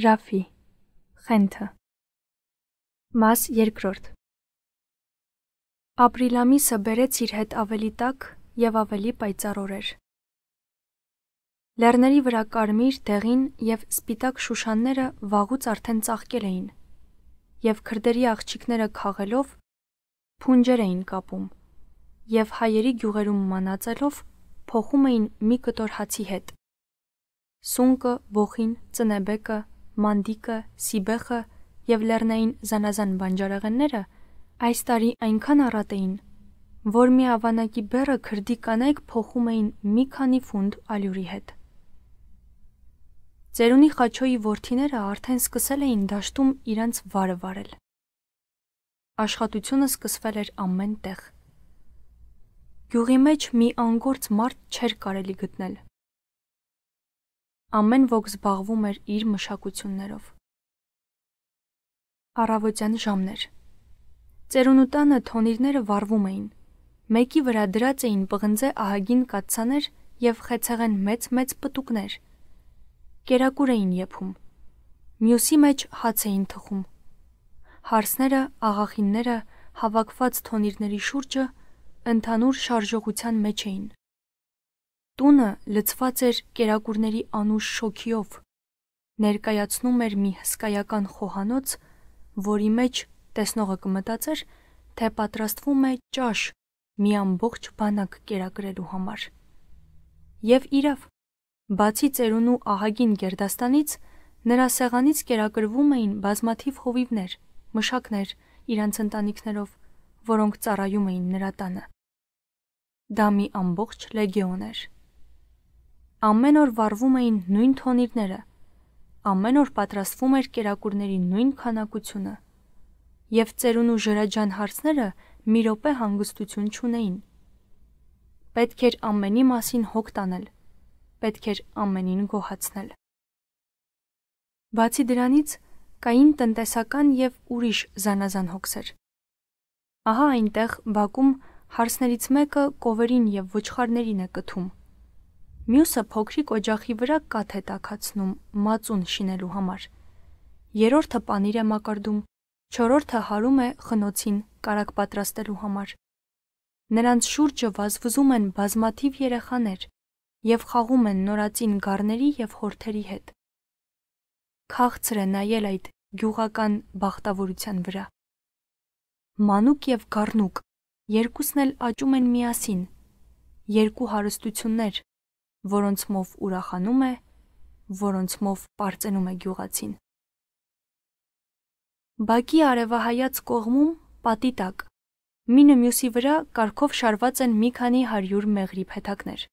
Ռաֆի Խենթը Մաս 2 Ապրիլամիսը բերեց իր հետ ավելի տաք եւ ավելի պայծառ օրեր։ Լեռների վրա կարմիր, դեղին եւ սպիտակ շուշանները վաղուց արդեն ծաղկել էին եւ քրդերի աղջիկները քաղելով փունջեր էին կապում եւ հայերի գյուղերում մանածելով փոխում էին մի կտոր հացի հետ։ Սունկը, բոխին, ծնեբեկը, Մանդիկը, Սիբեխը եւ Լեռնային Զանազան բանջարեղենները այս տարի այնքան առատ էին, որ մի ավանակի բեռը քրդի կանայք փոխում էին մի քանի ֆունտ ալյուրի հետ։ Ծերունի խաչոյի worթիները արդեն սկսել էին դաշտում իրանց վարը վարել։ Աշխատությունը սկսվել էր ամեն տեղ։ Գյուղի մեջ մի անգործ մարդ չէր կարելի գտնել, Ամեն ոք զբաղվում էր իր մշակություններով։ Առավոտյան ժամներ։ Ծերունու տանը թոնիրները վառվում էին։ Մեկի վրա դրած էին պղնձե ահագին կացաներ եւ խեցեղեն մեծ-մեծ պտուկներ։ Կերակուր էին եփում։ Մյուսի մեջ հաց էին թխում։ Հարսները, աղախինները, հավաքված թոնիրների շուրջը ընդհանուր շարժողության մեջ էին։ Տունը լցված էր կերակուրների անուշ շոքիով։ Ներկայացնում էր մի հսկայական խոհանոց, որի մեջ տեսնողը կմտածեր, թե պատրաստվում է ճաշ մի ամբողջ բանակ կերակրելու համար։ Եվ իրավ, բացի ծերունու ահագին գերդաստանից, նրա սեղանից կերակրվում էին բազմաթիվ հովիվներ, մշակներ իրանց ընտանիքներով, որոնք ծառայում էին նրա տանը։ Դա մի ամբողջ լեգիոն էր։ Ամեն օր վառվում էին նույն թոնիրները։ Ամեն օր պատրաստվում էր կերակուրների նույն քանակությունը։ Եվ ծերունու ժրաջան հարցները մի րոպե հանգստություն չունեին։ Պետք էր ամենի մասին հոգ տանել։ Պետք էր ամենին գոհացնել։ Բացի դրանից կային տնտեսական եւ ուրիշ զանազան հոգսեր։ Ահա այնտեղ Բաքում հարցներից մեկը կովերին եւ ոչխարներին է կթում մյուսը փոքրիկ օջախի վրա կաթ է տակացնում մածուն շինելու համար։ Երորդը պանիր է մակարդում, չորորդը հարում է խնոցին կարակ պատրաստելու համար։ Նրանց շուրջը վազվզում են բազմաթիվ երեխաներ եւ խաղում են նորածին գառների եւ հորթերի հետ։ Խաղցր է նայել այդ գյուղական բախտավորության վրա։ Մանուկ եւ գառնուկ երկուսն էլ աճում են միասին։ Երկու հարստություններ որոնցմով ուրախանում է, որոնցմով պարծենում է գյուղացին։ Բակի արևահայաց կողմում պատի տակ մինը մյուսի վրա կարկով շարված են մի քանի 100 մեղրի փեթակներ։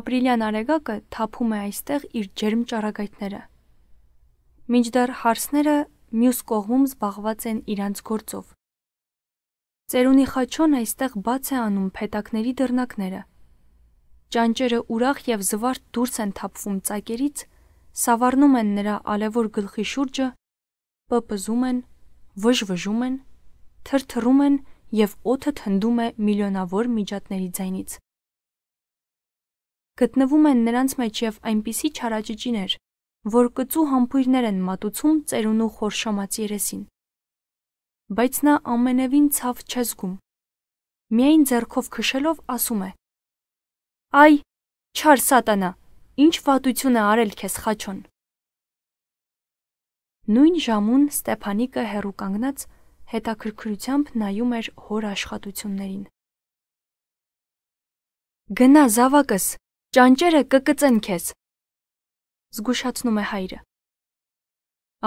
Ապրիլյան արեգակը թափում է այստեղ իր ջերմ ճառագայթները։ Մինչդեռ հարսները մյուս կողմում զբաղված են իրանց գործով։ Ծերունի խաչոն այստեղ բաց է անում փետակների դռնակները, ճանճերը ուրախ եւ զվարթ դուրս են թափվում ծակերից, սավառնում են նրա ալևոր գլխի շուրջը, պպզում են, վժվժում են, թրթռում են եւ օդը թնդում է միլիոնավոր միջատների ձայնից։ Գտնվում են նրանց մեջ եւ այնպիսի չարաճճիներ, որ կծու համբույրներ են մատուցում ծերունու խորշոմած երեսին։ Բայց նա ամենևին ցավ չզգում։ Միայն зерքով քշելով ասում է. Այ, չար սատանա, ինչ վատություն է արել քեզ խաչոն։ Նույն ժամուն Ստեփանիկը հեռու կանգնած հետաքրքրությամբ նայում էր հոր աշխատություններին։ Գնա զավակս, ճանճերը կկծեն քեզ։ Զգուշացնում է հայրը։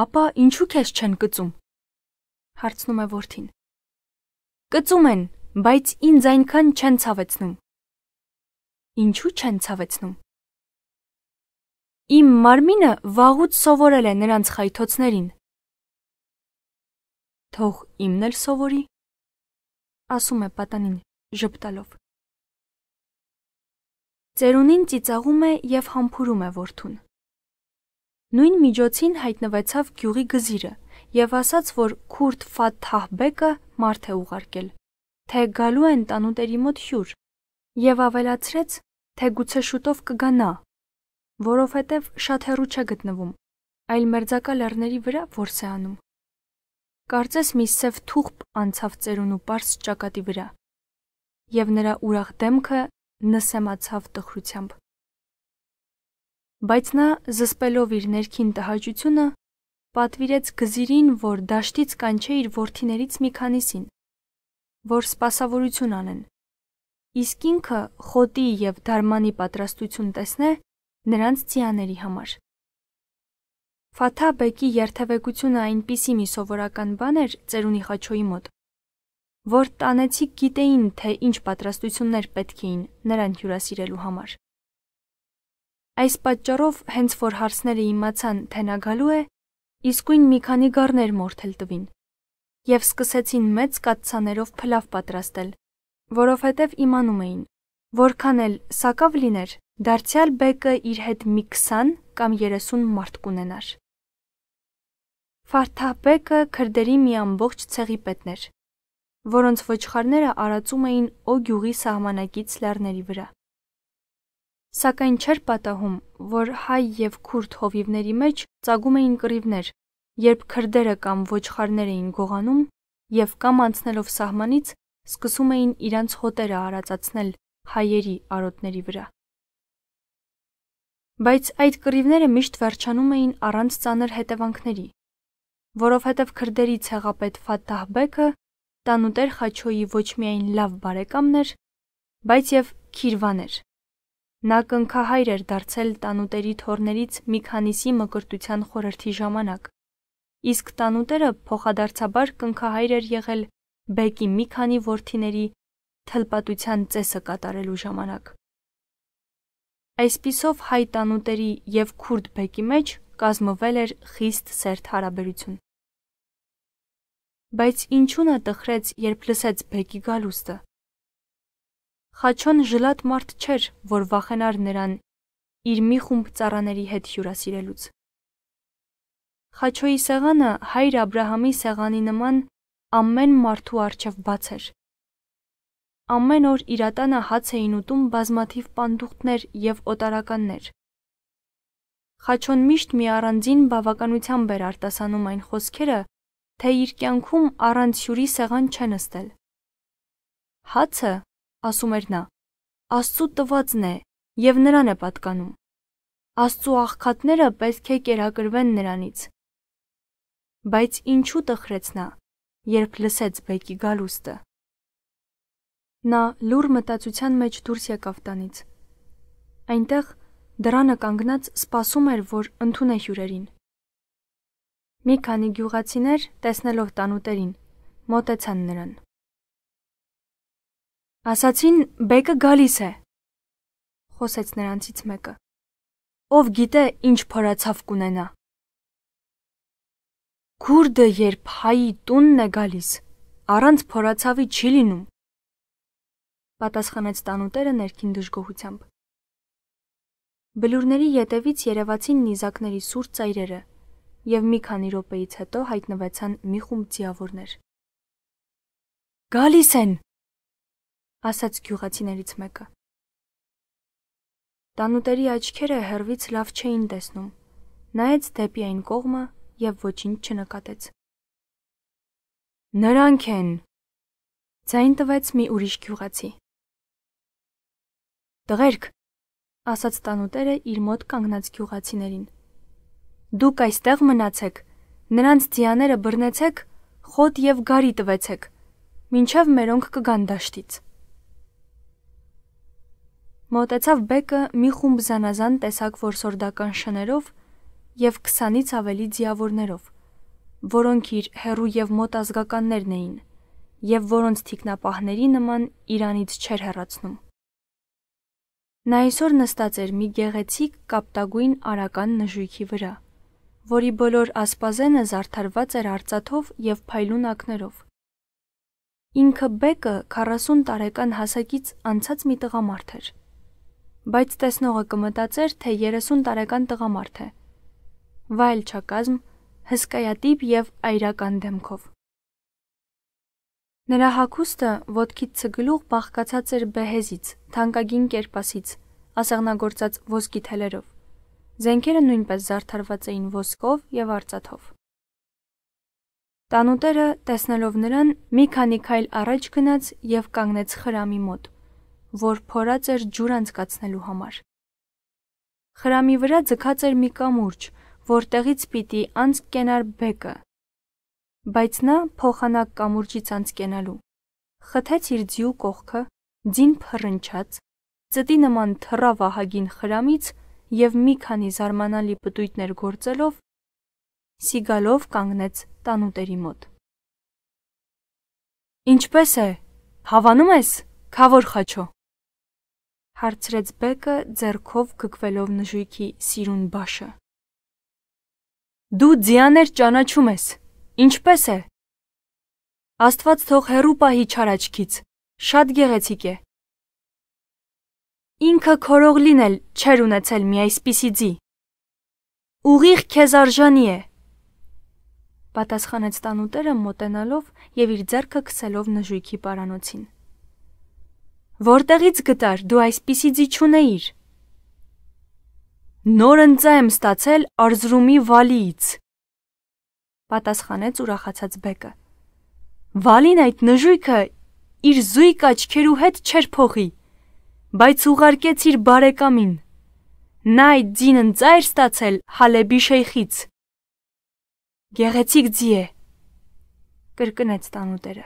Ապա ինչու քեզ չեն կծում։ Հարցնում է որդին։ Կծում են, բայց ինձ այնքան չեն ցավեցնում։ Ինչու չեն ցավեցնում։ Իմ մարմինը վաղուց սովորել է նրանց խայթոցներին։ Թող իմն էլ սովորի, ասում է պատանին ժպտալով։ Ծերունին ծիծաղում է եւ համբուրում է որդուն։ Նույն միջոցին հայտնվեցավ գյուղի գզիրը եւ ասաց, որ Քուրդ Ֆաթահբեկը մարդ է ուղարկել, թե գալու են տանուտերի մոտ հյուր, եւ ավելացրեց, թե գուցե շուտով կգանա, որովհետև շատ հեռու չէ գտնվում, այլ մերձակա լեռների վրա որս է անում։ Կարծես մի սև թուղբ անցավ ծերուն ու པարս ճակատի վրա, եւ նրա ուրախ դեմքը նսեմացավ տխրությամբ։ Բայց նա զսպելով իր ներքին տհաճությունը, պատվիրեց գզիրին, որ դաշտից կանչե իր worthiներից մի քանիսին, որ սпасավորություն անեն իսկ ինքը խոտի եւ դարմանի պատրաստություն տեսնե նրանց ցիաների համար։ Ֆաթա Բեկի երթևեկությունը այնպիսի մի սովորական բան էր Ծերունի Խաչոյի մոտ, որ տանեցիկ գիտեին, թե ինչ պատրաստություններ պետք էին նրան հյուրասիրելու համար։ Այս պատճառով հենց որ հարցները իմացան, թե նա գալու է, իսկույն մի քանի գառներ մորթել տվին եւ սկսեցին մեծ կաթսաներով փլավ պատրաստել, որովհետև իմանում էին, որքան էլ սակավ լիներ, դարձյալ բեկը իր հետ մի 20 կամ 30 մարդ կունենար։ Ֆարթապեկը քրդերի մի ամբողջ ցեղի պետն էր, որոնց ոչխարները արածում էին Օ գյուղի սահմանակից լեռների վրա։ Սակայն չէր պատահում, որ հայ եւ քուրդ հովիվների մեջ ծագում էին կռիվներ, երբ քրդերը կամ ոչխարներ էին գողանում եւ կամ անցնելով սահմանից սկսում էին իրանց հոտերը արածացնել հայերի արոտների վրա։ Բայց այդ կռիվները միշտ վերջանում էին առանց ծանր հետևանքների, որովհետև քրդերի ցեղապետ Ֆաթահ Բեքը Տանուտեր Խաչոյի ոչ միայն լավ բարեկամն էր, բայց եւ քիրվան էր։ Նա կնքահայր էր դարձել Տանուտերի թորներից մի քանիսի մկրտության խորհրդի ժամանակ։ Իսկ Տանուտերը փոխադարձաբար կնքահայր էր եղել Բեկի մի քանի ворթիների թլպատության ծեսը կատարելու ժամանակ։ Այսպիսով հայ տանուտերի եւ քուրդ բեկի մեջ կազմվել էր խիստ սերտ հարաբերություն։ Բայց ինչու նա տխրեց, երբ լսեց բեկի գալուստը։ Խաչոն ժլատ մարդ չէր, որ վախենար նրան իր մի խումբ ծառաների հետ հյուրասիրելուց։ Խաչոյի սեղանը հայր Աբ รา համի սեղանի նման ամեն մարդու առջև բաց էր։ Ամեն օր իրատանը հաց էին ուտում բազմաթիվ պանդուխտներ եւ օտարականներ։ Խաչոն միշտ մի առանձին բավականությամբ էր արտասանում այն խոսքերը, թե իր կյանքում առանց հյուրի սեղան չեն ըստել։ Հացը, ասում էր նա, Աստծո տվածն է եւ նրան է պատկանում։ Աստծո աղքատները պետք է կերակրվեն նրանից։ Բայց ինչու տխրեց նա երբ լսեց Բեկի գալուստը։ Նա լուր մտածության մեջ դուրս եկավ տանից։ Այնտեղ դրանը կանգնած սպասում էր, որ ընդունե հյուրերին։ Մի քանի գյուղացիներ, տեսնելով տանուտերին, մոտեցան նրան։ Ասացին Բեկը գալիս է։ Խոսեց նրանցից մեկը։ Ով գիտե ինչ փորացավ կունենա։ Քուրդը երբ հայի տունն է գալիս, առանց փորացավի չի լինում։ Պատասխանեց տանուտերը ներքին դժգոհությամբ։ Բլուրների ետևից երևացին նիզակների սուր ծայրերը, եւ մի քանի րոպեից հետո հայտնվեցան մի խումբ ձիավորներ։ Գալիս են, ասաց գյուղացիներից մեկը։ Տանուտերի աչքերը հերվից լավ չէին տեսնում։ Նայեց դեպի այն կողմը, եւ ոչինչ չնկատեց։ Նրանք են։ Ձայն տվեց մի ուրիշ գյուղացի։ Տղերք, ասաց տանուտերը իր մոտ կանգնած գյուղացիներին։ Դուք այստեղ մնացեք, նրանց ձիաները բռնեցեք, խոտ եւ գարի տվեցեք, ինչև մերոնք կգան դաշտից։ Մոտեցավ Բեկը մի խումբ զանազան տեսակ որսորդական շներով, եւ 20-ից ավելի ձիավորներով, որոնք իր հերու եւ մոտ ազգականներն էին եւ որոնց թիկնապահների նման Իրանից չէր հեռացնում։ Նա այսօր նստած էր մի գեղեցիկ կապտագույն արական նժույգի վրա, որի բոլոր ասպազենը զարդարված էր արծաթով եւ փայլուն ակներով։ Ինքը Բեկը 40 տարեկան հասակից անցած մի տղամարդ էր։ Բայց տեսնողը կմտածեր, թե 30 տարեկան տղամարդ է, վայելչակազմ, հսկայատիպ եւ այրական դեմքով։ Նրա հագուստը ոտքից ցգլուղ բաղկացած էր բեհեզից, թանկագին կերպասից, ասեղնագործած ոսկի թելերով։ Զենքերը նույնպես զարդարված էին ոսկով եւ արծաթով։ Տանուտերը, տեսնելով նրան, մի քանի քայլ առաջ գնաց եւ կանգնեց խրամի մոտ, որ փորած էր ջուր անցկացնելու համար։ Խրամի վրա ձգած էր մի կամուրջ, որտեղից պիտի անցկենար բեկը։ Բայց նա փոխանակ կամուրջից անցկենալու։ Խթեց իր ձյու կողքը, ձին փռնչաց, ծտի նման թռա վահագին խրամից եւ մի քանի զարմանալի պտույտներ գործելով սիգալով կանգնեց տանուտերի մոտ։ Ինչպե՞ս է։ Հավանում ես, Խավոր Խաչո։ Հարցրեց Բեկը ձեռքով գկվելով նժույգի սիրուն բաշը։ Դու ձիաներ ճանաչում ես։ Ինչպես է։ Աստված թող հերու պահի չարաչքից։ Շատ գեղեցիկ է։ Ինքը քորող լինել չեր ունեցել մի այսպիսի ձի։ Ուղիղ քեզ արժանի է։ Պատասխանեց տանուտերը մոտենալով եւ իր ձեռքը քսելով նժույգի պարանոցին։ Որտեղից գտար դու այսպիսի ձի չունեիր։ Նոր ընծա եմ ստացել Արզրումի Վալիից։ Պատասխանեց ուրախացած Բեկը։ Վալին այդ նժույգը իր զույգ աչքերու հետ չէր փողի, բայց ուղարկեց իր բարեկամին։ Նա այդ ձին ընծա էր ստացել Հալեբի շեյխից։ Գեղեցիկ ձի է, կրկնեց տանուտերը։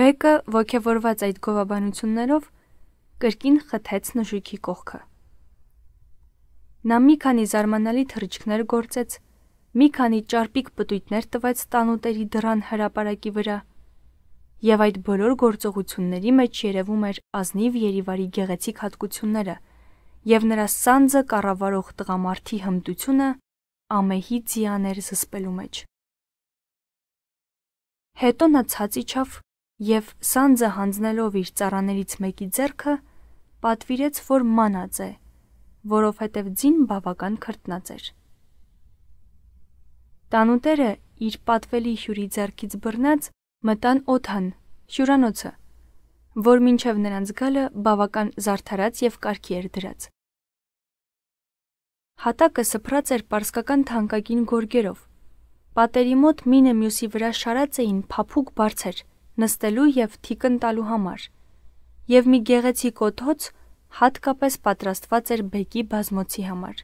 Բեկը ողջևորված այդ գովաբանություններով կրկին խթեց նժույգի կողքը։ Նա մի քանի զարմանալի թռիչքներ գործեց, մի քանի ճարպիկ պտույտներ տվեց տանուտերի դրան հրապարակի վրա, եւ այդ բոլոր գործողությունների մեջ երևում էր ազնիվ Երիվարի գեղեցիկ հատկությունները եւ նրա սանձը կառավարող տղամարդի հմտությունը ամեհի ձիաներ զսպելու մեջ։ Հետո նա ցած իջավ եւ սանձը հանձնելով իր ծառաներից մեկի ձեռքը պատվիրեց, որ մանած է որովհետև ձին բավական քրտնած էր։ Տանուտերը իր պատվելի հյուրի ձեռքից բռնած մտան օթան, հյուրանոցը, որ մինչև նրանց գալը բավական զարդարած եւ կարքի էր դրած։ Հատակը սփռած էր պարսկական թանկագին գորգերով։ Պատերի մոտ մինը մյուսի վրա շարած էին փափուկ բարձեր, նստելու եւ թիկն տալու համար։ Եվ մի գեղեցիկ օթոց, հատկապես պատրաստված էր բեկի բազմոցի համար։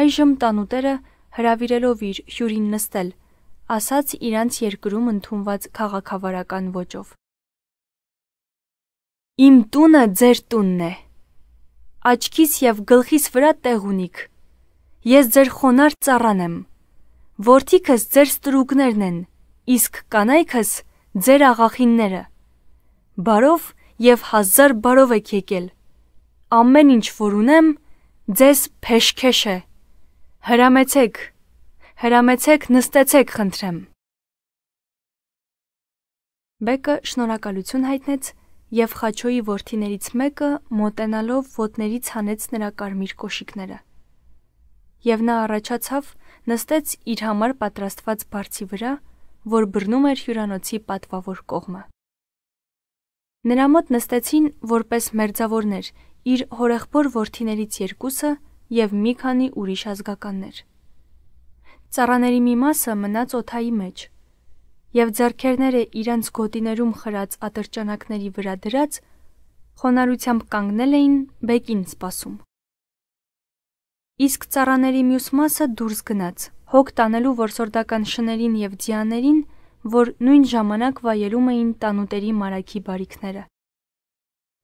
Այժմ տանուտերը հրավիրելով իր հյուրին նստել, ասաց իրանց երկրում ընդունված քաղաքավարական ոճով. Իմ տունը ձեր տունն է։ Աչքիս եւ գլխիս վրա տեղ ունիք։ Ես ձեր խոնար ծառան եմ։ Որդիքս ձեր ստրուկներն են, իսկ կանայքս ձեր աղախինները։ Բարով եւ հազար բարով եք եկել։ Ամեն ինչ որ ունեմ, ձեզ փեշքեշ է։ Հրամեցեք, հրամեցեք, նստեցեք, խնդրեմ։ Բեկը շնորհակալություն հայտնեց եւ Խաչոյի ворթիներից մեկը մոտենալով ոտներից հանեց նրա կարմիր կոշիկները։ Եվ նա առաջացավ, նստեց իր համար պատրաստված բարձի վրա, որ բռնում էր հյուրանոցի պատվավոր կողմը։ Նրա մոտ նստեցին որպես մերձավորներ իր հորեղբոր ворթիներից երկուսը եւ մի քանի ուրիշ ազգականներ։ Ծառաների մի մասը մնաց օթայի մեջ եւ ձեռքերները իրանց գոտիներում խրած ատրճանակների վրա դրած խոնարությամբ կանգնել էին բեկին սպասում։ Իսկ ծառաների մյուս մասը դուրս գնաց, հոգ տանելու որսորդական շներին եւ ձիաներին, որ նույն ժամանակ վայելում էին տանուտերի մարաքի բարիքները։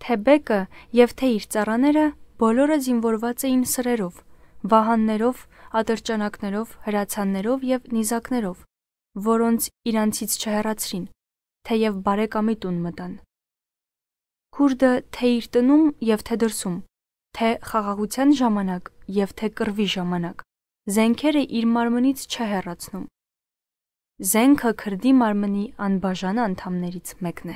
Թե բեկը եւ թե իր ծառաները բոլորը զինվորված էին սրերով, վահաններով, ատրճանակներով, հրացաններով եւ նիզակներով, որոնց իրանցից չհեռացրին, թեև բարեկամի տուն մտան։ Քուրդը թե իր տնում եւ թե դրսում, թե խաղաղության ժամանակ եւ թե կռվի ժամանակ, զենքերը իր մարմնից չհեռացնում։ Զենքը քրդի մարմնի անբաժան անդամներից մեկն է։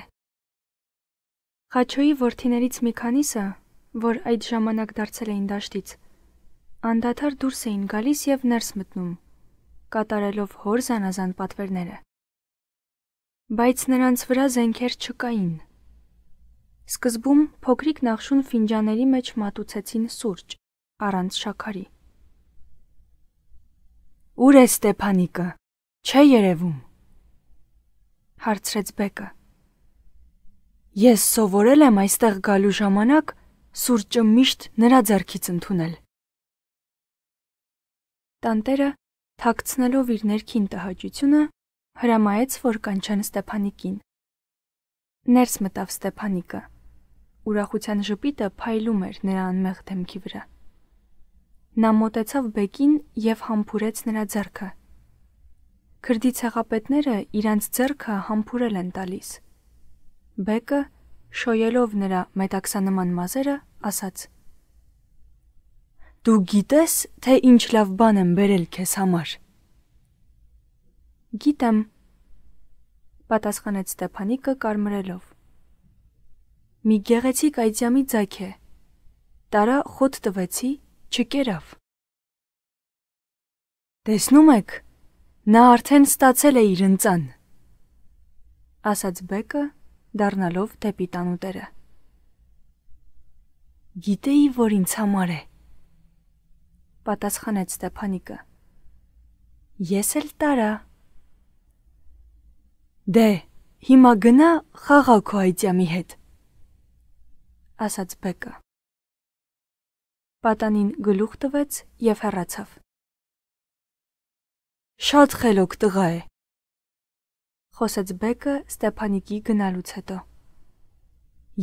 Խաչոյի ворթիներից մի քանիսը, որ այդ ժամանակ դարձել էին դաշտից, անդադար դուրս էին գալիս եւ ներս մտնում, կատարելով հոր զանազան պատվերները։ Բայց նրանց վրա զենքեր չկային։ Սկզբում փոքրիկ նախշուն ֆինջաների մեջ մատուցեցին սուրճ առանց շաքարի։ Ուր է Ստեփանիկը։ Չէ երևում։ Հարցրեց Բեկը։ Ես սովորել եմ այստեղ գալու ժամանակ սուրճը միշտ նրա ձեռքից ընդունել։ Տանտերը, թաքցնելով իր ներքին տհաճությունը, հրամայեց, որ կանչեն Ստեփանիկին։ Ներս մտավ Ստեփանիկը։ Ուրախության ժպիտը փայլում էր նրա անմեղ դեմքի վրա։ Նա մոտեցավ Բեկին եւ համբուրեց նրա ձեռքը։ Քրդի ցեղապետները իրանց ձեռքը համբուրել են տալիս։ Բեկը, շոյելով նրա մետաքսանման մազերը, ասաց. Դու գիտես, թե ինչ լավ բան եմ բերել քեզ համար։ Գիտեմ, պատասխանեց Ստեփանիկը կարմրելով։ Մի գեղեցիկ այծյամի ձակ է։ Տարա խոտ տվեցի, չկերավ։ Տեսնում եք, Նա արդեն ստացել է իր ընծան, ասաց Բեկը, դառնալով դեպի տանուտերը։ Գիտեի, որ ինձ համար է, պատասխանեց Ստեփանիկը։ Ես էլ տարա։ Դե, հիմա գնա խաղա քո այծյամի հետ, ասաց Բեկը։ Պատանին գլուխ տվեց եւ հեռացավ։ Շատ խելոք տղա է։ Խոսեց Բեկը Ստեփանիկի գնալուց հետո։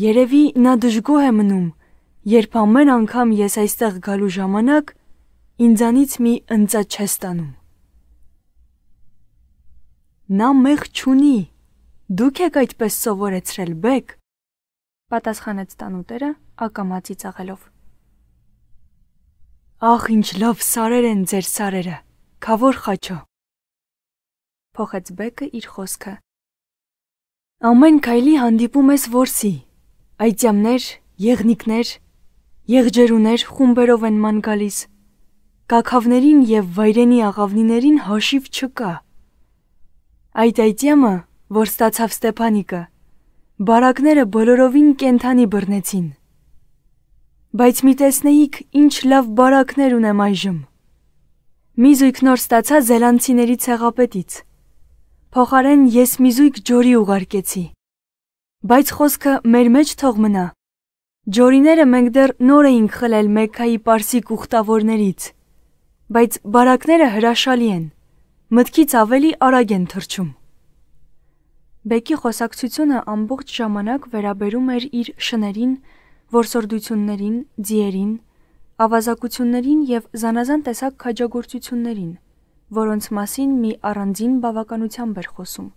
Երևի նա դժգոհ է մնում, երբ ամեն անգամ ես այստեղ գալու ժամանակ ինձանից մի ընծա չէ ստանում։ Նա մեղ չունի։ Դուք եք այդպես սովորեցրել, Բեկ, պատասխանեց տանուտերը ակամացի ծաղելով։ Ախ, ինչ լավ սարեր են ձեր սարերը։ Խավոր խաչո փոխեց Բեկը իր խոսքը։ Ամեն քայլի հանդիպում ես ворսի։ Այտյամներ, եղնիկներ, եղջերուներ խումբերով են ման գալիս։ Կակավներին եւ վայրենի աղավնիներին հաշիվ չկա։ Այդ այտյամը, որ ստացավ Ստեփանիկը, բարակները բոլորովին կենթանի բռնեցին։ Բայց մի տեսնեիք, ինչ լավ բարակներ ունեմ այժմ։ Մի զույգ նոր ստացա Զելանդցիների ցեղապետից փոխարեն ես մի զույգ ջորի ուղարկեցի։ Բայց խոսքը մեր մեջ թող մնա։ Ջորիները մենք դեռ նոր էինք խլել Մեքքայի Պարսիկ ուխտավորներից։ Բայց բարակները հրաշալի են։ Մտքից ավելի արագ են թռչում։ Բեկի խոսակցությունը ամբողջ ժամանակ վերաբերում էր իր շներին, որսորդություններին, ձիերին, ավազակություններին եւ զանազան տեսակ քաջագործություններին որոնց մասին մի առանձին բավականությամբ էր խոսում։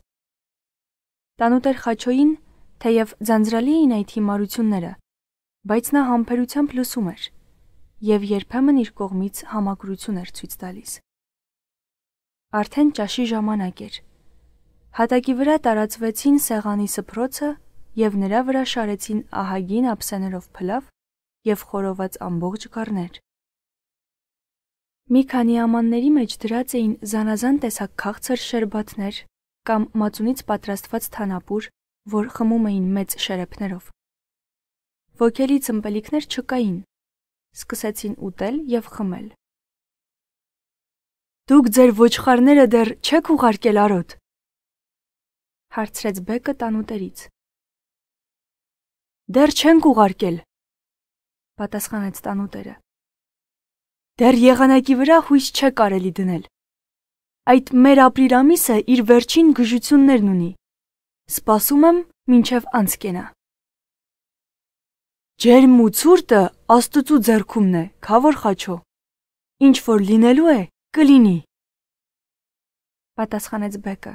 Տանուտեր Խաչոյին թեև ձանձրալի էին այդ հիմարությունները, բայց նա համբերությամբ լսում էր եւ երբեմն իր կողմից համակրություն էր ցույց տալիս։ Արդեն ճաշի ժամանակ էր։ Հատակի վրա տարածվեցին սեղանի սփռոցը եւ նրա վրա շարեցին ահագին ափսեներով փլավ եւ խորոված ամբողջ գառներ։ Մի քանի ամանների մեջ դրած էին զանազան տեսակ քաղցր շերբատներ կամ մածունից պատրաստված թանապուր, որ խմում էին մեծ շերեփներով։ Ոգելի ծմպելիքներ չկային։ Սկսեցին ուտել եւ խմել։ Դուք ձեր ոչխարները դեռ չեք ուղարկել արոտ։ Հարցրեց Բեկը տանուտերից։ Դեռ չենք ուղարկել։ Պատասխանեց տանուտերը։ Դեռ եղանակի վրա հույս չէ կարելի դնել։ Այդ մեր ապրիլ ամիսը իր վերջին գժություններն ունի։ Սպասում եմ, մինչև անց կենա։ Ջերմ ու ցուրտը Աստծո ձեռքումն է, Խավոր Խաչո։ Ինչ որ լինելու է, կլինի։ Պատասխանեց Բեկը։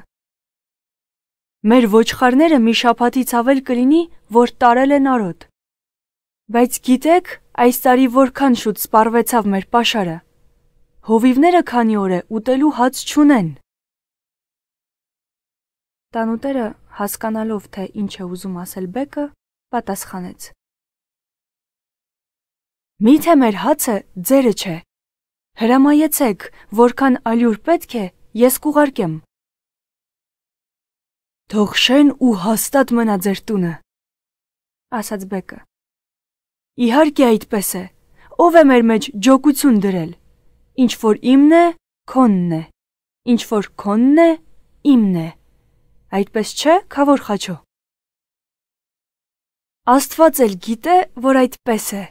Մեր ոչխարները մի շափաթից ավել կլինի, որ տարել են արոտ։ Բայց գիտեք, այս տարի որքան շուտ սպարվեցավ մեր պաշարը։ Հովիվները քանի օր է ուտելու հաց չունեն։ Տանուտերը, հասկանալով թե ինչ է ուզում ասել Բեկը, պատասխանեց. Միթե մեր հացը ձերը չէ։ Հրամայեցեք, որքան ալյուր պետք է, ես կուղարկեմ։ Թող շեն ու հաստատ մնա ձեր տունը, ասաց Բեկը։ Իհարկե այդպես է։ Ով է մեր մեջ ջոկություն դրել։ Ինչ որ իմն է, քոնն է։ Ինչ որ քոնն է, իմն է։ Այդպես չէ, Խավոր Խաչո։ Աստված էլ գիտե, որ այդպես է։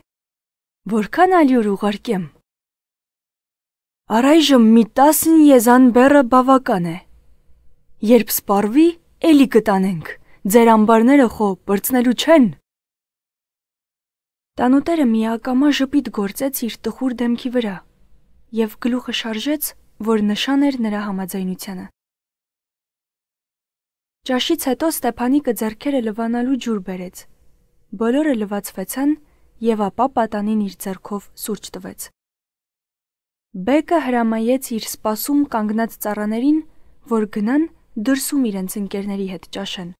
Որքան ալյուր ուղարկեմ։ Առայժմ մի 10 եզան բեռը բավական է։ Երբ սպառվի, էլի կտանենք։ Ձեր ամբարները խո բրցնելու չեն։ Տանուտերը միակամա ժպիտ գործեց իր տխուր դեմքի վրա եւ գլուխը շարժեց, որ նշան էր նրա համաձայնությանը։ Ճաշից հետո Ստեփանիկը зерքերը լվանալու ջուր բերեց։ Բոլորը լվացվեցան եւ ապա պատանին իր зерքով սուրճ տվեց։ Բեկը հրամայեց իր սպասում կանգնած ծառաներին, որ գնան դրսում իրենց ընկերների հետ ճաշեն,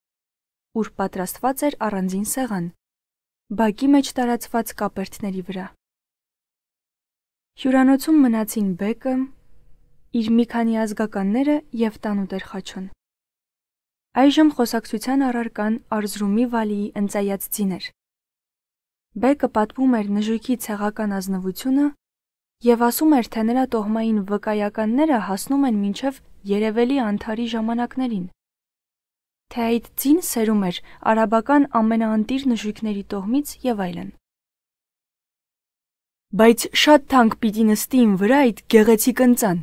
ուր պատրաստված էր առանձին սեղան բակի մեջ տարածված կապերտների վրա։ Հյուրանոցում մնացին Բեկը, իր մի քանի ազգականները եւ Տանուտեր Խաչոն։ Այժմ խոսակցության առարկան Արզրումի Վալիի ընծայած ձիներ։ Բեկը պատվում էր նժույգի ցեղական ազնվությունը եւ ասում էր, թե նրա տոհմային վկայականները հասնում են մինչև Երևելի անթարի ժամանակներին թե այդ ձին սերում էր արաբական ամենաանտիր նժույգների տոհմից եւ այլն։ Բայց շատ թանկ պիտի նստի իմ վրա այդ գեղեցիկ ընծան։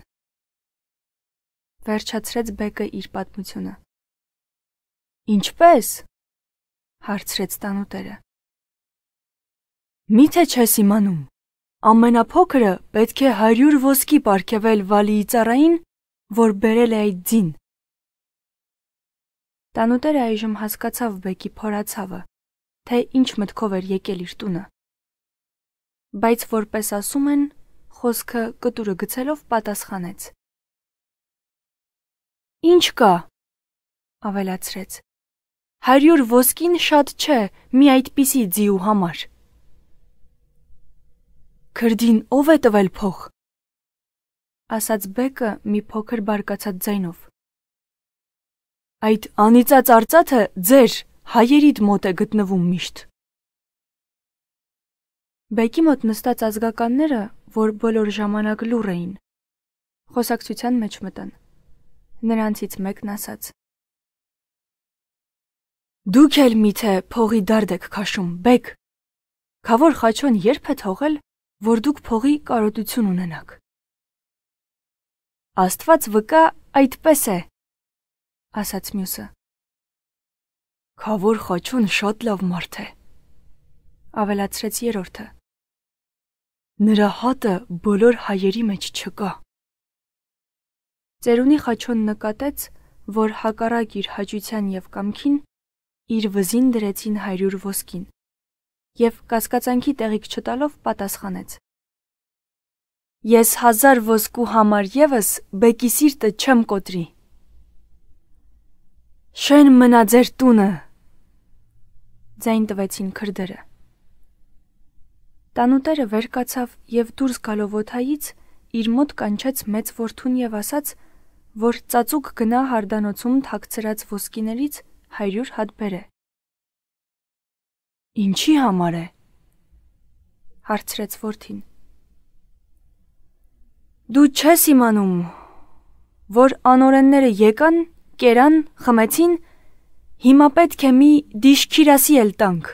Վերջացրեց Բեկը իր պատմությունը։ Ինչպե՞ս հարցրեց տանուտերը։ Միթե չես իմանում։ Ամենափոքրը պետք է 100 ոսկի ապարգևել Վալիի ծառային, որ բերել է այդ ձին։ Տանուտերը այժմ հասկացավ Բեկի փորացավը, թե ինչ մտքով էր եկել իր տունը։ Բայց որպես ասում են, խոսքը կտուրը գցելով պատասխանեց։ Ինչ կա, ավելացրեց։ Հարյուր ոսկին շատ չէ, մի այդպիսի ձիու համար։ Քրդին ով է տվել փող, ասաց Բեկը մի փոքր բարկացած ձայնով։ Այդ անիծած արծաթը ձեր հայերիդ մոտ է գտնվում միշտ։ Բեկի մոտ նստած ազգականները, որ բոլոր ժամանակ լուր էին, խոսակցության մեջ մտան։ Նրանցից մեկն ասաց. Դուք էլ միթե փողի դարդ եք քաշում, բեք։ Խավոր խաչոն երբ է թողել, որ դուք փողի կարոտություն ունենաք։ Աստված վկա այդպես է, ասաց մյուսը։ Խավոր խաչուն շատ լավ մարդ է, ավելացրեց երրորդը։ Նրա հատը բոլոր հայերի մեջ չկա։ Ծերունի խաչոն նկատեց, որ հակառակ իր հաճության եւ կամքին իր վզին դրեցին 100 ոսկին եւ կասկածանքի տեղիք չտալով պատասխանեց Ես 1000 ոսկու համար եւս բեկի սիրտը չեմ կոտրի Շեն մնա ձեր տունը։ Ձայն տվեցին քրդերը։ Տանուտերը վեր կացավ եւ դուրս գալով ոթայից իր մոտ կանչեց մեծ որդուն եւ ասաց, որ ծածուկ գնա հարդանոցում թաքցրած ոսկիներից 100 հատ բերե։ Ինչի համար է։ հարցրեց որդին։ Դու չես իմանում, որ անորենները եկան կերան, խմեցին, հիմա պետք է մի դիշքիրասի էլ տանք։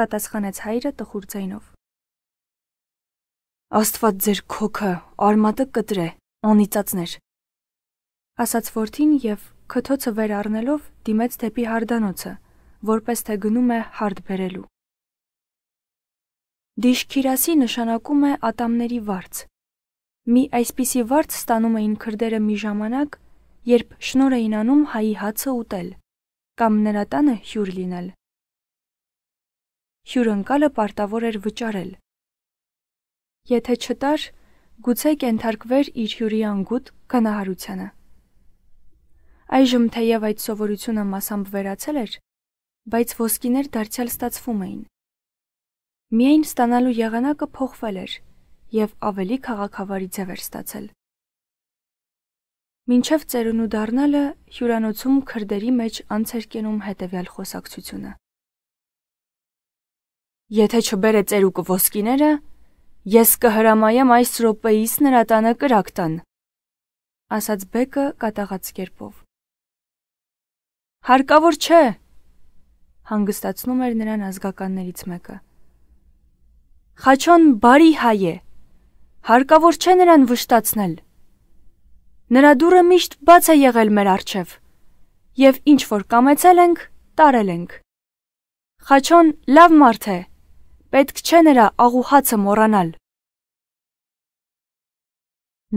Պատասխանեց հայրը տխուր ձայնով։ Աստված ձեր քոքը, արմատը կտրե, անիծածներ։ Ասաց որդին եւ քթոցը վեր առնելով դիմեց դեպի հարդանոցը, որպես թե գնում է հարդ բերելու։ Դիշքիրասի նշանակում է ատամների վարձ։ Մի այսպիսի վարձ ստանում էին քրդերը մի ժամանակ, երբ շնոր էին անում հայի հացը ուտել կամ նրա տանը հյուր լինել։ Հյուրընկալը պարտավոր էր վճարել։ Եթե չտար, գուցե կենթարկվեր իր հյուրի անգութ կանահարությանը։ Այժմ թեև այդ սովորությունը մասամբ վերացել էր, բայց ոսկիներ դարձյալ ստացվում էին։ Միայն ստանալու եղանակը փոխվել էր եւ ավելի քաղաքավարի ձև էր ստացել։ Մինչև ծերունու դառնալը հյուրանոցում քրդերի մեջ անց էր կենում հետևյալ խոսակցությունը. Եթե չբերե ծերուկը ոսկիները, ես կհրամայեմ այս րոպեիս նրա տանը կրակ տան, ասաց Բեկը կատաղած կերպով։ Հարկավոր չէ, հանգստացնում էր նրան ազգականներից մեկը։ Խաչոն բարի հայ է։ Հարկավոր չէ նրան վշտացնել։ Նրա դուրը միշտ բաց է եղել մեր արջև, եւ ինչ որ կամեցել ենք, տարել ենք։ Խաչոն լավ մարդ է, պետք չէ նրա աղուհացը մոռանալ։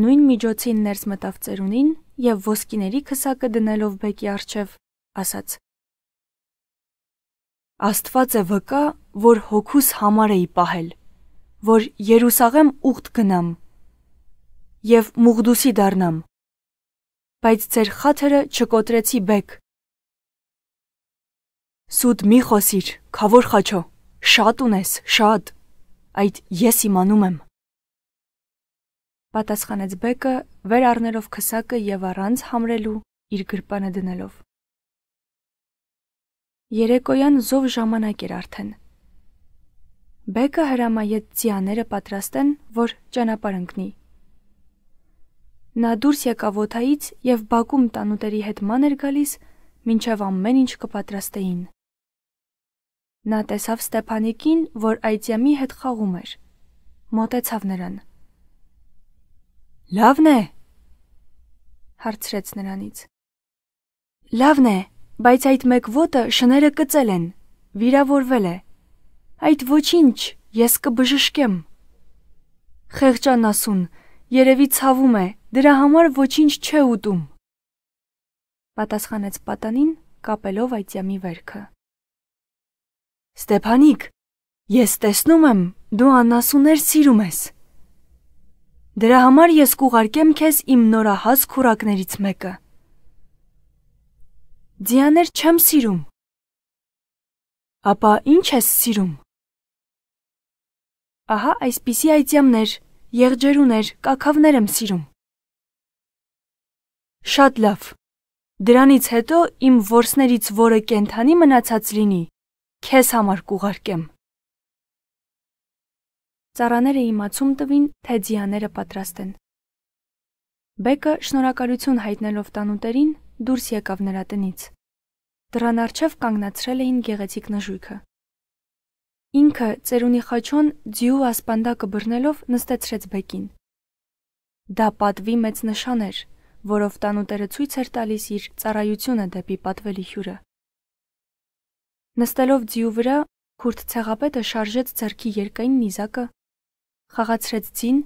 Նույն միջոցին ներս մտավ ծերունին եւ ոսկիների քսակը դնելով բեկի արջև, ասաց. Աստված է վկա, որ հոգուս համար էի պահել, որ Երուսաղեմ ուխտ գնամ եւ Մուղդուսի դառնամ բայց ձեր խաթերը չկոտրեցի բեք։ Սուտ մի խոսիր, քավոր խաչո, շատ ունես, շատ։ Այդ ես իմանում եմ։ Պատասխանեց Բեկը, վեր առնելով քսակը եւ առանց համրելու իր գրպանը դնելով։ Երեկոյան զով ժամանակ էր արդեն։ Բեկը հրամայեց ծիաները պատրաստեն, որ ճանապարհ ընկնի։ Նա դուրս եկավ օթայից եւ բակում տանուտերի հետ ման էր գալիս, մինչև ամեն ինչ կպատրաստեին։ Նա տեսավ Ստեփանիկին, որ այծյամի հետ խաղում էր։ Մոտեցավ նրան։ Լավն է, հարցրեց նրանից։ Լավն է, բայց այդ մեկ ոտը շները կծել են, վիրավորվել է։ Այդ ոչինչ, ես կբժշկեմ։ Խեղճան ասուն, երևի ցավում է, Դրա համար ոչինչ չէ ուտում։ Պատասխանեց պատանին, կապելով այծյամի վերքը։ Ստեփանիկ, ես տեսնում եմ, դու անասուներ սիրում ես։ Դրա համար ես կուղարկեմ քեզ իմ նորահաս քուրակներից մեկը։ Ձիաներ չեմ սիրում։ Ապա ի՞նչ ես սիրում։ Ահա այսպիսի այծյամներ, եղջերուներ, կակավներ եմ սիրում։ Շատ լավ։ Դրանից հետո իմ ворսներից որը կենթանի մնացած լինի, քեզ համար կուղարկեմ։ Ծառաները իմացում տվին, թե ձիաները պատրաստ են։ Բեկը շնորհակալություն հայտնելով տանուտերին, դուրս եկավ նրա տնից։ Դրան արչև կանգնացրել էին գեղեցիկ նժույգը։ Ինքը ծերունի խաչոն ձյու ասպանդակը բռնելով նստեցրեց բեկին։ Դա պատվի մեծ նշան էր, որով տանուտերը ցույց էր տալիս իր ծառայությունը դեպի պատվելի հյուրը։ Նստելով ձիու վրա, քուրդ ցեղապետը շարժեց ձեռքի երկայն նիզակը, խաղացրեց ձին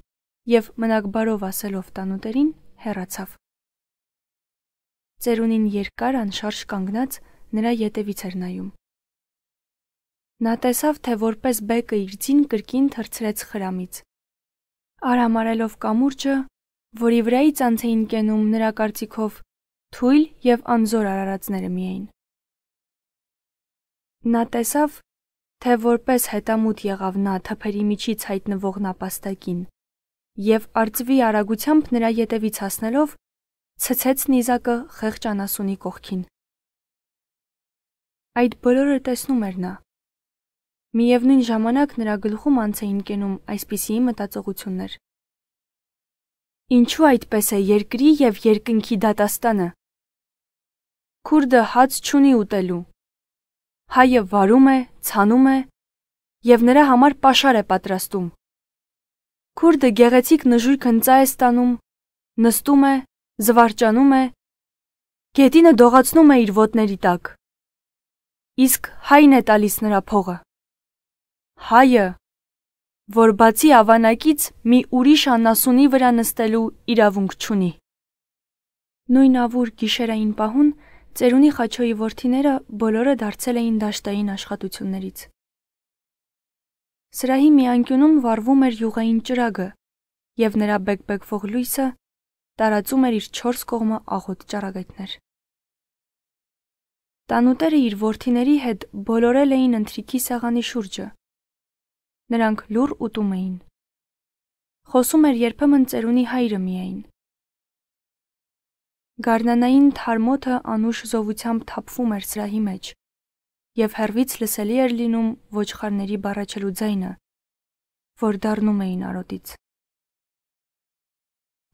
եւ մնակ բարով ասելով տանուտերին հեռացավ։ Ծերունին երկար անշարժ կանգնած նրա ետևից էր նայում։ Նա տեսավ, թե որպես բեկը իր ձին կրկին թրցրեց խրամից։ Արամարելով կամուրջը, որի վրայից անց էին կենում նրա կարծիքով թույլ եւ անզոր արարածները միայն։ Նա տեսավ, թե որպես հետամուտ եղավ նա թփերի միջից հայտնվող նապաստակին եւ արծվի արագությամբ նրա ետևից հասնելով ցցեց նիզակը խեղճ անասունի կողքին այդ բոլորը տեսնում էր նա միևնույն ժամանակ նրա գլխում անց էին կենում այսպիսի մտածողություններ Ինչու այդպես է երկրի եւ երկնքի դատաստանը։ Քուրդը հաց չունի ուտելու։ Հայը վարում է, ցանում է եւ նրա համար pašար է պատրաստում։ Քուրդը գեղեցիկ նժույգ հնծա է ստանում, նստում է, զվարճանում է, գետինը դողացնում է իր ոտների տակ։ Իսկ հայն է տալիս նրա փողը։ Հայը որ բացի ավանակից մի ուրիշ անասունի վրա նստելու իրավունք չունի։ Նույն ավուր գիշերային պահուն ծերունի խաչոյի ворթիները բոլորը դարձել էին դաշտային աշխատություններից։ Սրահի մի անկյունում վառվում էր յուղային ճրագը, եւ նրա բեկբեկվող լույսը տարածում էր իր չորս կողմը աղոտ ճառագայթներ։ Տանուտերը իր ворթիների հետ բոլորել էին ընթրիքի սեղանի շուրջը, Նրանք լուր ուտում էին։ Խոսում էր երբեմն ծերունի հայրը միայն։ Գառնանային թարմոթը անուշ զովությամբ թափվում էր սրահի մեջ, եւ հերվից լսելի էր լինում ոչխարների բառաչելու ձայնը, որ դառնում էին արոտից։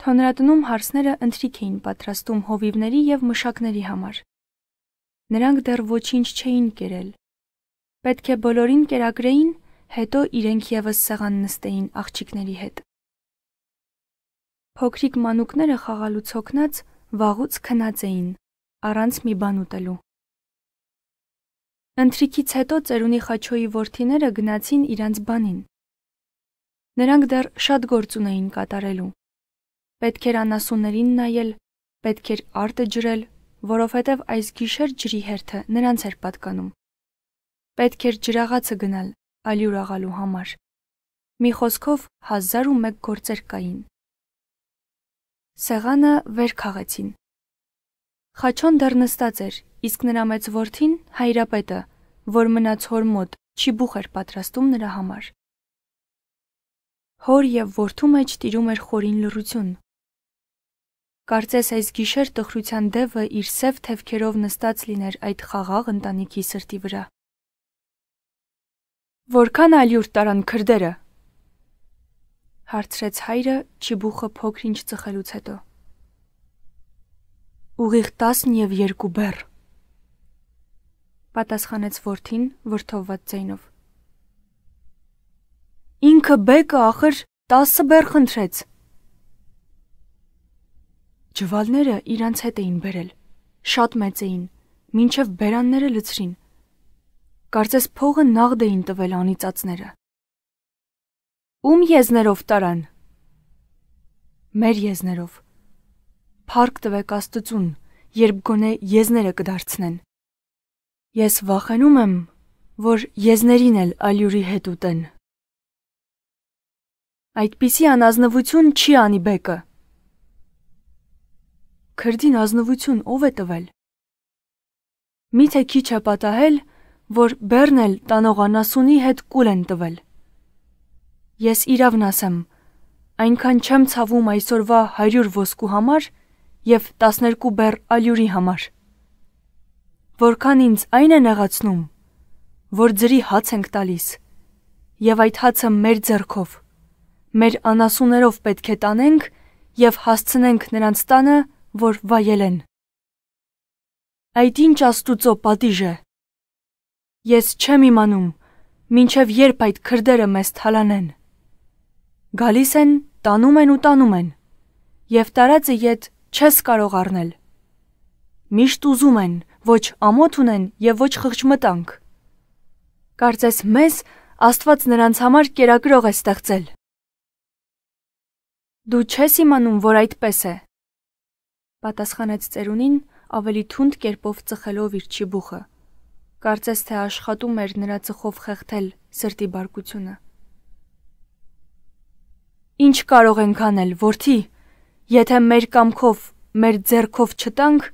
Թոնրատնում հարսները ընթրիք էին պատրաստում հովիվների եւ մշակների համար։ Նրանք դեռ ոչինչ չէին կերել։ Պետք է բոլորին կերակրեին հետո իրենք եւս սեղան նստեին աղջիկների հետ։ Փոքրիկ մանուկները խաղալուց հոգնած վաղուց քնած էին, առանց մի բան ուտելու։ Ընթրիքից հետո ծերունի խաչոյի ворթիները գնացին իրանց բանին։ Նրանք դեռ շատ գործ ունեին կատարելու։ Պետք էր անասուններին նայել, պետք էր արտը ջրել, որովհետև այս գիշեր ջրի հերթը նրանց էր պատկանում։ Պետք էր ջրաղացը գնալ, այլ ուրախալու համար։ Մի խոսքով 1001 գործեր կային։ Սեղանը վեր քաղեցին։ Խաչոն դեռ նստած էր, իսկ նրա մեծ որդին հայրապետը, որ մնաց հոր մոտ, չիբուխ էր պատրաստում նրա համար։ Հոր եւ որդու մեջ տիրում էր խորին լռություն։ Կարծես այս գիշեր տխրության դևը իր սև թևքերով նստած լիներ այդ խաղաղ ընտանիքի սրտի վրա։ Որքան ալյուր տարան քրդերը։ Հարցրեց հայրը Չիբուխը փոքրինչ ծխելուց հետո։ Ուղիղ 10 եւ 2 բեռ։ Պատասխանեց որդին վրթովված ձայնով։ Ինքը բեկը ախր 10 բեռ խնդրեց։ Ջվալները իրանց հետ էին բերել։ Շատ մեծ էին, ինչև բերանները լցրին։ Կարծես փողը նաղդ էին տվել անիծածները։ Ում եզներով տարան։ Մեր եզներով։ Փառք տվեք Աստծուն, երբ գոնե եզները կդարձնեն։ Ես վախենում եմ, որ եզներին էլ ալյուրի հետ ուտեն։ Այդպիսի անազնվություն չի անի բեկը։ Քրդին ազնվություն ով է տվել։ Միթե քիչ է պատահել, որ Բեռն էլ տանող Անասունի հետ կուլ են տվել։ Ես իրավն ասեմ, այնքան չեմ ցավում այսօրվա 100 ոսկու համար եւ 12 բեռ ալյուրի համար։ Որքան ինձ այն է նեղացնում, որ ձրի հաց ենք տալիս եւ այդ հացը մեր ձեռքով մեր անասուներով պետք է տանենք եւ հասցնենք նրանց տանը, որ վայելեն։ Այդ ինչ աստուծո պատիժ է։ Ես չեմ իմանում, մինչև երբ այդ քրդերը մեզ թալանեն։ Գալիս են, տանում են ու տանում են։ Եվ տարածը յետ չես կարող առնել։ Միշտ ուզում են, ոչ ամոթ ունեն եւ ոչ խղճմտանք։ Կարծես մեզ Աստված նրանց համար կերակրող է ստեղծել։ Դու չես իմանում, որ այդպես է։ Պատասխանեց ծերունին ավելի թունդ կերպով ծխելով իր չիբուխը։ Կարծես թե աշխատում էր նրա ծխով խեղդել սրտի բարկությունը։ Ինչ կարող ենք անել, որդի, եթե մեր կամքով, մեր ձեռքով չտանք,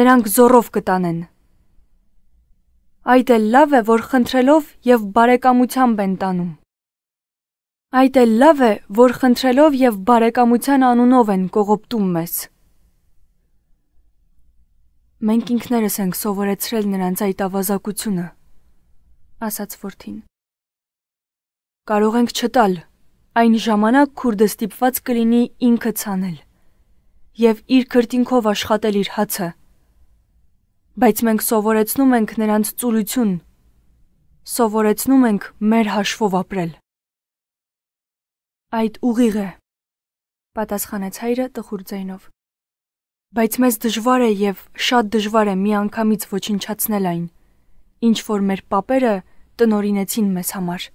նրանք զորով կտանեն։ Այդ էլ լավ է, որ խնդրելով եւ բարեկամությամբ են տանում։ Այդ էլ լավ է, որ խնդրելով եւ բարեկամության անունով են կողոպտում մեզ։ Մենք ինքներս ենք սովորեցրել նրանց այդ ավազակությունը, ասաց Ֆորթին։ Կարող ենք չտալ։ Այն ժամանակ քուրդը ստիպված կլինի ինքը ցանել եւ իր քրտինքով աշխատել իր հացը։ Բայց մենք սովորեցնում ենք նրանց ծուլություն։ Սովորեցնում ենք մեր հաշվով ապրել։ Այդ ուղիղ է, պատասխանեց հայրը տխուր ձայնով։ Բայց մեզ դժվար է եւ շատ դժվար է միանգամից ոչնչացնել այն, ինչ որ մեր papերը տնորինեցին մեզ համար։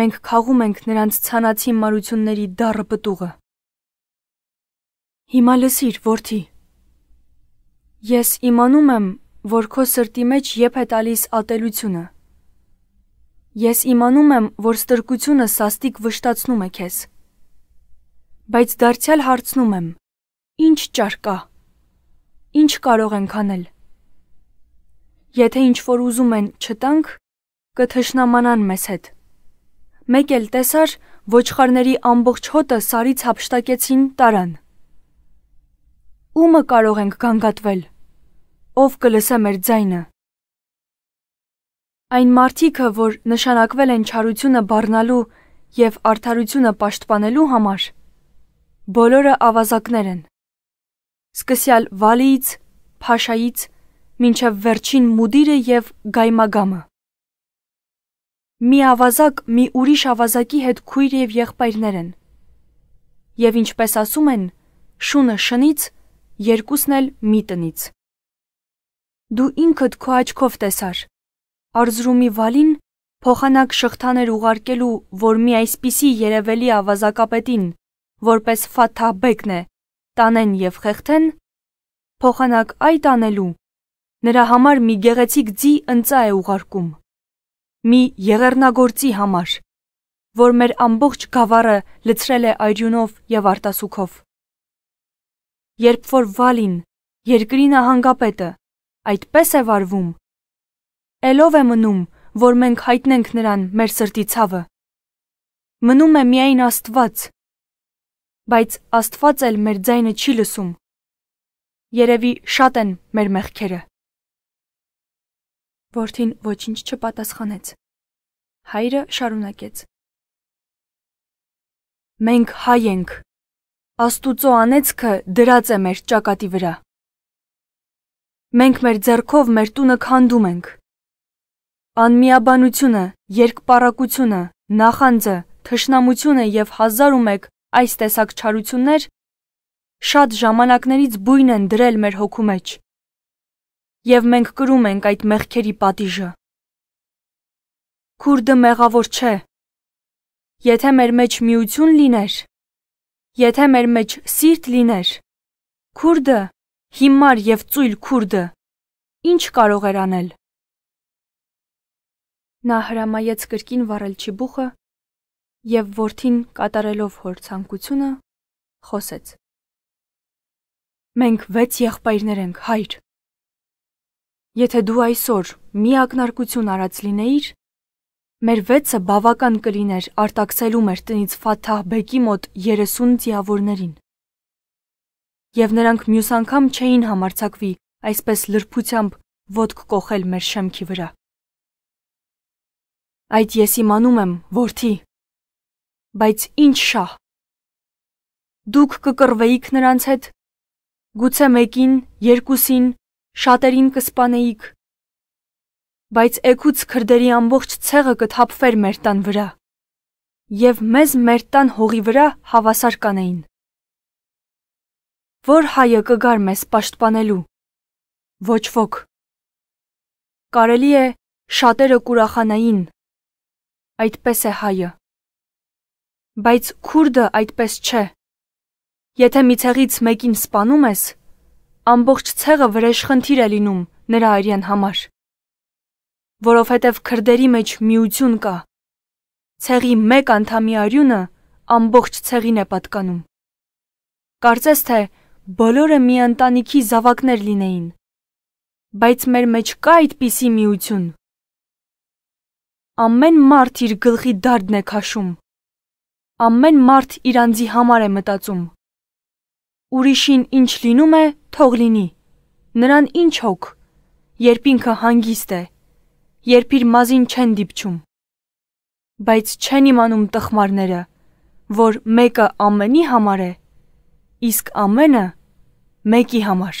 Մենք խաղում ենք նրանց ցանացի մարությունների դառը պտուղը։ Հիմա լսիր, որդի։ Ես իմանում եմ, որ քո սրտի մեջ եփ է տալիս ատելությունը։ Ես իմանում եմ, որ ստրկությունը սաստիկ վշտացնում է քեզ։ Բայց դարձյալ հարցնում եմ Ինչ ճար կա։ Ինչ կարող ենք անել։ Եթե ինչ որ ուզում են չտանք, կթշնամանան մեզ հետ։ Մեկ էլ տեսար, ոչխարների ամբողջ հոտը սարից հապշտակեցին տարան։ Ումը կարող ենք գանգատվել։ Ով կլսա մեր ձայնը։ Այն մարդիկը, որ նշանակվել են չարությունը բառնալու եւ արդարությունը պաշտպանելու համար, բոլորը ավազակներ են սկսյալ Վալիից, Փաշայից մինչև վերջին մուդիրը եւ գայմագամը։ Մի ավազակ մի ուրիշ ավազակի հետ քույր եւ եղբայրներ են։ Եվ ինչպես ասում են, շունը շնից, երկուսն էլ մի տնից։ Դու ինքդ քո աչքով տեսար։ Արզրումի Վալին փոխանակ շղթաներ ուղարկելու, որ մի այսպիսի երևելի ավազակապետին, որպես Ֆաթահբեկն է, տանեն եւ խեղդեն, փոխանակ այդ անելու, նրա համար մի գեղեցիկ ձի ընծա է ուղարկում, մի եղերնագործի համար, որ մեր ամբողջ գավառը լցրել է այրյունով եւ արտասուքով։ Երբ որ Վալին, երկրի նահանգապետը, այդպես է վարվում, Էլով է մնում, որ մենք հայտնենք նրան մեր սրտի ցավը։ Մնում է միայն Աստված, բայց Աստված էլ մեր ձայնը չի լսում։ Երևի շատ են մեր մեղքերը։ Որդին ոչինչ չպատասխանեց։ Հայրը շարունակեց. Մենք հայ ենք։ Աստուծո անեծքը դրած է մեր ճակատի վրա։ Մենք մեր ձեռքով մեր տունը քանդում ենք։ Անմիաբանությունը, երկպարակությունը, նախանձը, թշնամությունը եւ հազար ու մեկ Այս տեսակ չարություններ շատ ժամանակներից բույն են դրել մեր հոգու մեջ։ Եվ մենք կրում ենք այդ մեղքերի պատիժը։ Քուրդը մեղավոր չէ։ Եթե մեր մեջ միություն լիներ, եթե մեր մեջ սիրտ լիներ, քուրդը, հիմար եւ ծույլ քուրդը, ինչ կարող էր անել։ Նա հրամայեց կրկին վառել չիբուխը եւ որդին կատարելով հոր ցանկությունը խոսեց. Մենք վեց եղբայրներ ենք, հայր։ Եթե դու այսօր մի ակնարկություն արած լինեիր, մեր վեցը բավական կլիներ արտաքսելու մեր տնից Ֆաթահ Բեկի մոտ 30 ձիավորներին։ Եվ նրանք մյուս անգամ չէին համարցակվի այսպես լրբությամբ ոդկ կողել մեր շեմքի վրա։ Այդ ես իմանում եմ, որդի, Բայց ինչ շահ։ Դուք կկռվեիք նրանց հետ։ Գուցե մեկին, երկուսին, շատերին կսպանեիք։ Բայց եկուց քրդերի ամբողջ ցեղը կթափվեր մեր տան վրա։ Եվ մեզ մեր տան հողի վրա հավասար կանեին։ Որ հայը կգար մեզ պաշտպանելու։ Ոչ ոք։ Կարելի է շատերը կուրախանային։ Այդպես է հայը։ Բայց քուրդը այդպես չէ։ Եթե մի ցեղից մեկին սپانում ես, ամբողջ ցեղը վրեժխնդիր է լինում նրա արյան համար։ Որովհետև քրդերի մեջ միություն կա։ Ցեղի մեկ անդամի արյունը ամբողջ ցեղին է պատկանում։ Կարծես թե բոլորը մի ընտանիքի զավակներ լինեին։ Բայց մեր մեջ կա այդպիսի միություն։ Ամեն մարդ իր գլխի դարդն է քաշում ամեն մարդ իրանձի համար է մտածում։ Ուրիշին ինչ լինում է, թող լինի։ Նրան ինչ հոգ, երբ ինքը հանգիստ է, երբ իր մազին չեն դիպչում։ Բայց չեն իմանում տխմարները, որ մեկը ամենի համար է, իսկ ամենը մեկի համար։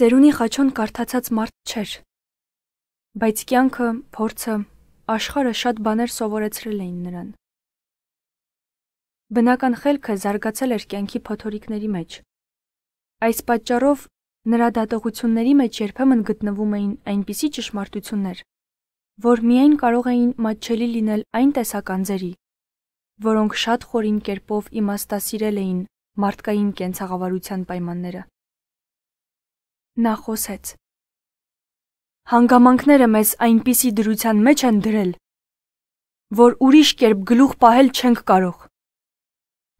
Ծերունի խաչոն կարդացած մարդ չէր, բայց կյանքը, փորձը, աշխարհը շատ բաներ սովորեցրել էին նրան։ Բնական խելքը զարգացել էր կյանքի փոթորիկների մեջ։ Այս պատճառով նրա դատողությունների մեջ երբեմն գտնվում էին այնպիսի ճշմարտություններ, որ միայն կարող էին մատչելի լինել այն տեսական ձերի, որոնք շատ խորին կերպով իմաստասիրել էին մարդկային կենցաղավարության պայմանները։ Նա խոսեց հանգամանքները մեզ այնպիսի դրության մեջ են դրել, որ ուրիշ կերպ գլուխ պահել չենք կարող։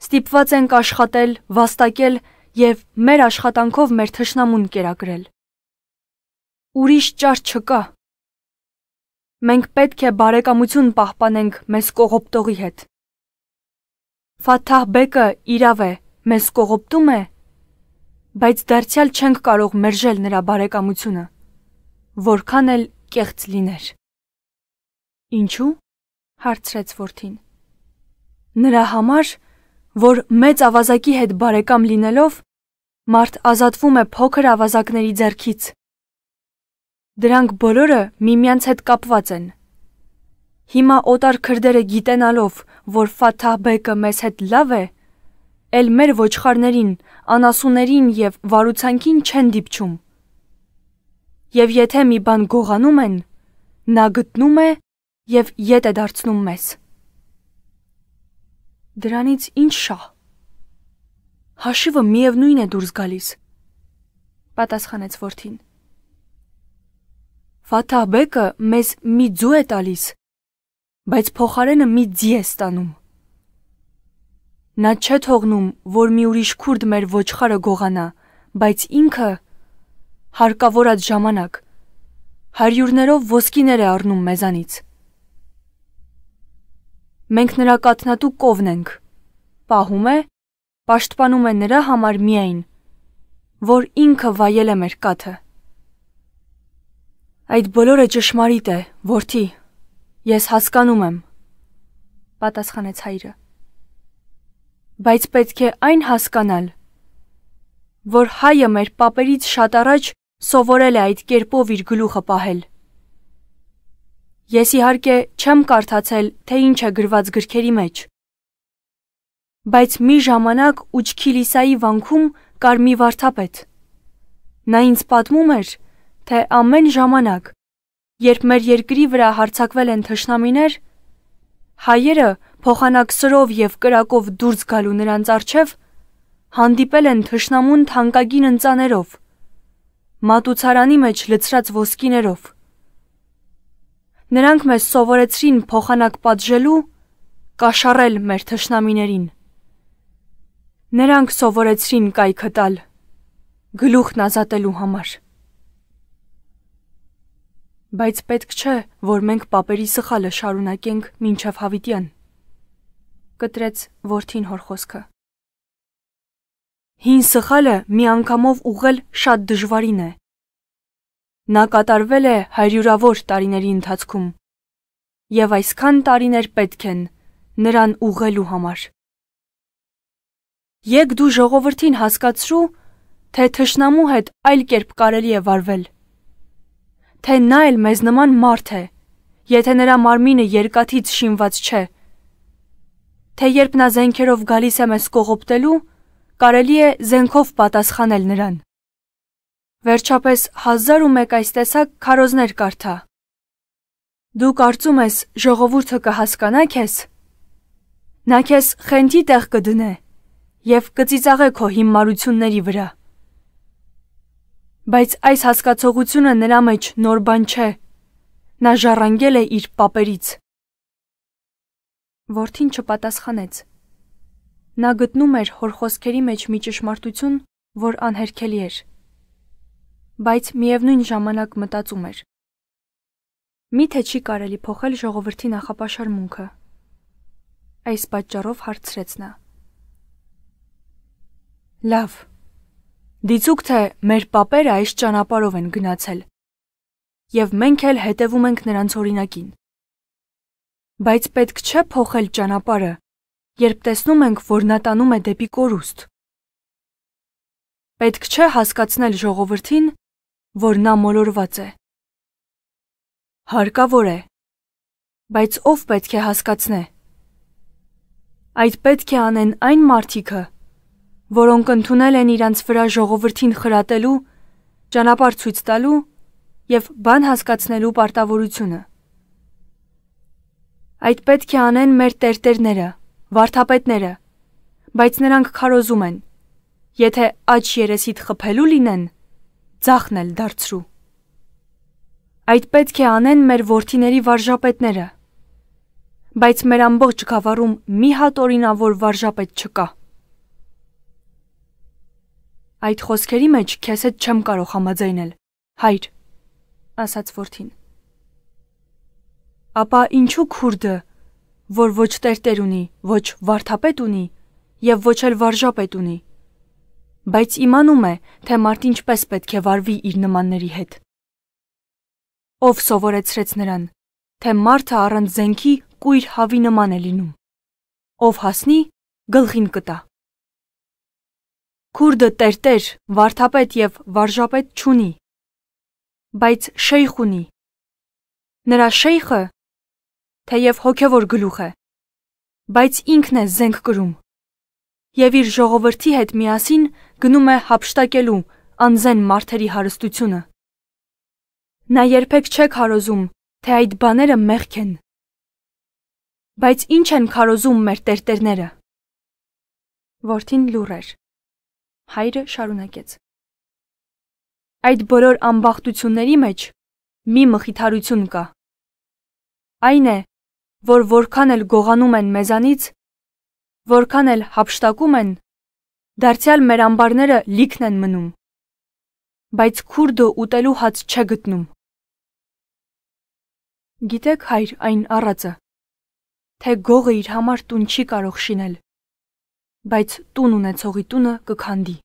Ստիպված ենք աշխատել, վաստակել եւ մեր աշխատանքով մեր թշնամուն կերակրել։ Ուրիշ ճար չկա։ Մենք պետք է բարեկամություն պահպանենք մեզ կողոպտողի հետ։ Ֆաթահ Բեկը իրավ է, մեզ կողոպտում է, բայց դարձյալ չենք կարող մերժել նրա բարեկամությունը որքան էլ կեղծ լիներ։ Ինչու՞, հարցրեց որդին։ Նրա համար, որ մեծ ավազակի հետ բարեկամ լինելով, մարդ ազատվում է փոքր ավազակների ձեռքից։ Դրանք բոլորը միմյանց հետ կապված են։ Հիմա օտար քրդերը գիտենալով, որ Ֆաթահբեկը մեզ հետ լավ է, էլ մեր ոչխարներին, անասուներին եւ վարուցանքին չեն դիպչում։ Եվ եթե մի բան գողանում են, նա գտնում է եւ ետ է դարձնում մեզ։ Դրանից ինչ շա։ Հաշիվը միևնույն է դուրս գալիս։ Պատասխանեց որդին։ Ֆաթահբեկը մեզ մի ձու է տալիս, բայց փոխարենը մի ձի է ստանում։ Նա չէ թողնում, որ մի ուրիշ քուրդ մեր ոչխարը գողանա, բայց ինքը հարկավոր այդ ժամանակ։ Հարյուրներով ոսկիներ է առնում մեզանից։ Մենք նրա կատնատու կովն ենք։ Պահում է, պաշտպանում է նրա համար միայն, որ ինքը վայել է մեր կաթը։ Այդ բոլորը ճշմարիտ է, որդի։ Ես հասկանում եմ, պատասխանեց հայրը։ Բայց պետք է այն հասկանալ, որ հայը մեր papերից շատ առաջ Սովորել է այդ կերպով իր գլուխը պահել։ Ես իհարկե չեմ կարդացել, թե ինչ է գրված գրքերի մեջ։ Բայց մի ժամանակ Ուչքիլիսայի վանքում կար մի վարդապետ։ Նա ինձ պատմում էր, թե ամեն ժամանակ, երբ մեր երկրի վրա հարցակվել են թշնամիներ, հայերը փոխանակ սրով եւ կրակով դուրս գալու նրանց արչեվ հանդիպել են թշնամուն թանկագին ընծաներով մատուցարանի մեջ լցրած ոսկիներով։ Նրանք մեզ սովորեցրին փոխանակ պատժելու, կաշառել մեր թշնամիներին։ Նրանք սովորեցրին կայքը տալ գլուխն ազատելու համար։ Բայց պետք չէ, որ մենք papերի սխալը շարունակենք ոչ հավիտյան։ Կտրեց Որթին Հորխոսքը։ Հին սխալը մի անգամով ուղղել շատ դժվարին է։ Նա կատարվել է հարյուրավոր տարիների ընթացքում։ Եվ այսքան տարիներ պետք են նրան ուղղելու համար։ Եկ դու ժողովրդին հասկացրու, թե թշնամու հետ այլ կերպ կարելի է վարվել։ Թե նա էլ մեզ նման մարդ է, եթե նրա մարմինը երկաթից շինված չէ։ Թե երբ նա զենքերով գալիս է մեզ կողոպտելու, կարելի է զենքով պատասխանել նրան։ Վերջապես 1001 այս տեսակ քարոզներ կարդա։ Դու կարծում ես ժողովուրդը կհասկանա քեզ։ Նա քեզ խենթի տեղ կդնե եւ կծիծաղե քո հիմարությունների վրա։ Բայց այս հասկացողությունը նրա մեջ նոր բան չէ։ Նա ժառանգել է իր papերից։ Որդին չպատասխանեց։ Նա գտնում էր հոր խոսքերի մեջ մի ճշմարտություն, որ անհերքելի էր։ Բայց միևնույն ժամանակ մտածում էր. Միթե չի կարելի փոխել ժողովրդի նախապաշարմունքը։ Այս պատճառով հարցրեց նա. Լավ։ Դիցուք թե մեր papերը այս ճանապարով են գնացել։ Եվ մենք էլ հետևում ենք նրանց օրինակին։ Բայց պետք չէ փոխել ճանապարհը, երբ տեսնում ենք, որ նա տանում է դեպի կորուստ։ Պետք չէ հասկացնել ժողովրդին, որ նա մոլորված է։ Հարկավոր է։ Բայց ով պետք է հասկացնե։ Այդ պետք է անեն այն մարդիկը, որոնք ընդունել են իրանց վրա ժողովրդին խրատելու, ճանապարհ ցույց տալու եւ բան հասկացնելու պարտավորությունը։ Այդ պետք է անեն մեր տերտերները, վարթապետները, բայց նրանք քարոզում են. եթե աջ երեսիդ խփելու լինեն, ձախն էլ դարձրու։ Այդ պետք է անեն մեր worthiների վարժապետները։ Բայց մեր ամբողջ գավառում մի հատ օրինավոր վարժապետ չկա։ Այդ խոսքերի մեջ քեզ հետ չեմ կարող համաձայնել։ Հայր, ասաց worthin։ Ապա ինչու քուրդը որ ոչ տերտեր ունի, ոչ վարդապետ ունի եւ ոչ էլ վարժապետ ունի։ Բայց իմանում է, թե մարդը ինչպես պետք է վարվի իր նմանների հետ։ Ով սովորեցրեց նրան, թե մարդը առանց զենքի կույր հավի նման է լինում։ Ով հասնի, գլխին կտա։ Քուրդը տերտեր, վարդապետ եւ վարժապետ չունի, բայց շեյխ ունի։ Նրա շեյխը թեև հոգևոր գլուխ է, բայց ինքն է զենք գրում։ Եվ իր ժողովրդի հետ միասին գնում է հապշտակելու անզեն մարդերի հարստությունը։ Նա երբեք չէ քարոզում, թե այդ բաները մեղք են։ Բայց ինչ են քարոզում մեր տերտերները։ Որդին լուր էր։ Հայրը շարունակեց. Այդ բոլոր ամբախտությունների մեջ մի մխիթարություն կա։ Այն է, որ որքան էլ գողանում են մեզանից, որքան էլ հապշտակում են, դարձյալ մեր ամբարները լիքն են մնում։ Բայց քուրդը ուտելու հաց չէ գտնում։ Գիտեք հայր այն առածը, թե գողը իր համար տուն չի կարող շինել, բայց տուն ունեցողի տունը կքանդի։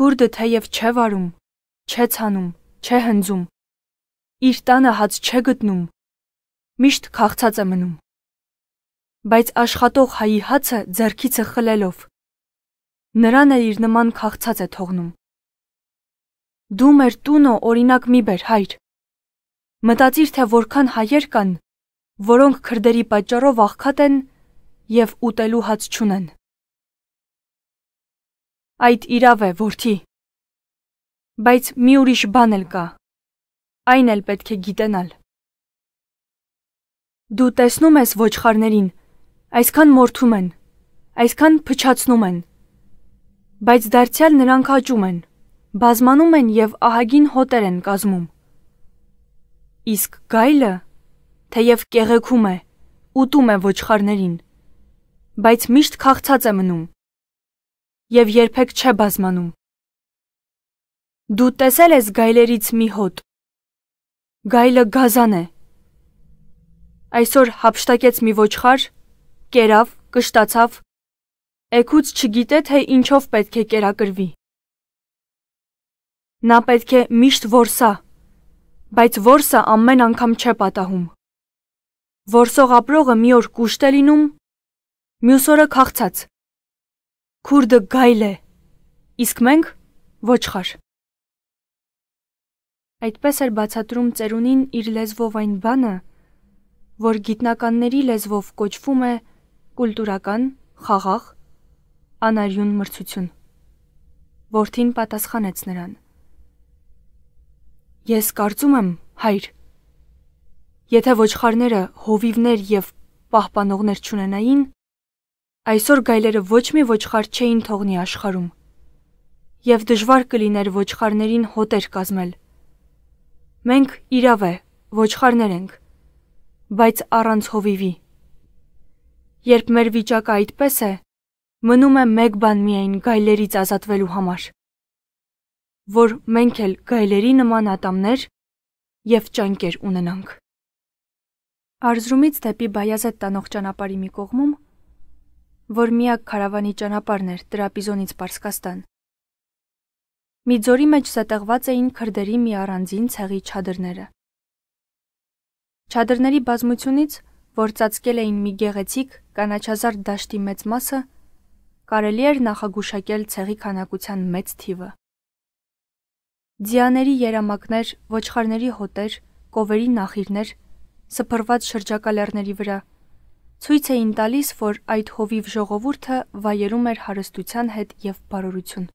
Քուրդը թեև չէ վարում, չէ ցանում, չէ հնձում, իր տանը հաց չէ գտնում, միշտ քաղցած է մնում։ Բայց աշխատող հայի հացը ձերքիցը խլելով նրան էլ իր նման քաղցած է թողնում։ Դու մեր տունը օրինակ մի բեր հայր։ Մտածիր թե որքան հայեր կան, որոնք քրդերի պատճառով աղքատ են եւ ուտելու հաց չունեն։ Այդ իրավ է, որդի։ Բայց մի ուրիշ բան էլ կա։ Այն էլ պետք է գիտենալ։ Դու տեսնում ես ոչխարներին, այսքան մորթում են, այսքան փչացնում են։ Բայց դարձյալ նրանք աճում են, բազմանում են եւ ահագին հոտեր են կազմում։ Իսկ գայլը թեև կեղեքում է, ուտում է ոչխարներին, բայց միշտ քաղցած է մնում եւ երբեք չէ բազմանում։ Դու տեսել ես գայլերից մի հոտ։ Գայլը գազան է, Այսօր հապշտակեց մի ոչխար, կերավ, կշտացավ, էգուց չգիտե, թե ինչով պետք է կերակրվի։ Նա պետք է միշտ որսա, բայց որսը ամեն անգամ չէ պատահում։ Որսող ապրողը մի օր կուշտ է լինում, մյուս օրը քաղցած։ Քուրդը գայլ է, իսկ մենք ոչխար։ Այդպես էր բացատրում ծերունին իր լեզվով այն բանը, որ գիտնականների լեզվով կոչվում է կուլտուրական, խաղաղ, անարյուն մրցություն։ Որդին պատասխանեց նրան. Ես կարծում եմ, հայր, եթե ոչխարները հովիվներ եւ պահպանողներ չունենային, այսօր գայլերը ոչ մի ոչխար չէին թողնի աշխարում։ Եվ դժվար կլիներ ոչխարներին հոտեր կազմել։ Մենք իրավ է, ոչխարներ ենք, բայց առանց հովիվի։ Երբ մեր վիճակը այդպես է, մնում է մեկ բան միայն գայլերից ազատվելու համար, որ մենք էլ գայլերի նման ատամներ եւ ճանկեր ունենանք։ Արզրումից դեպի Բայազետ տանող ճանապարհի մի կողմում, որ միակ քարավանի ճանապարհն էր Տրապիզոնից Պարսկաստան։ Մի ձորի մեջ զտեղված էին քրդերի մի առանձին ցեղի չադրները։ Չադրների բազմությունից, որ ծածկել էին մի գեղեցիկ կանաչազարդ դաշտի մեծ մասը, կարելի էր նախագուշակել ցեղի քանակության մեծ թիվը։ Ձիաների երամակներ, ոչխարների հոտեր, կովերի նախիրներ, սփռված շրջակա լեռների վրա ցույց էին տալիս, որ այդ հովիվ ժողովուրդը վայելում էր հարստության հետ եւ բարորություն։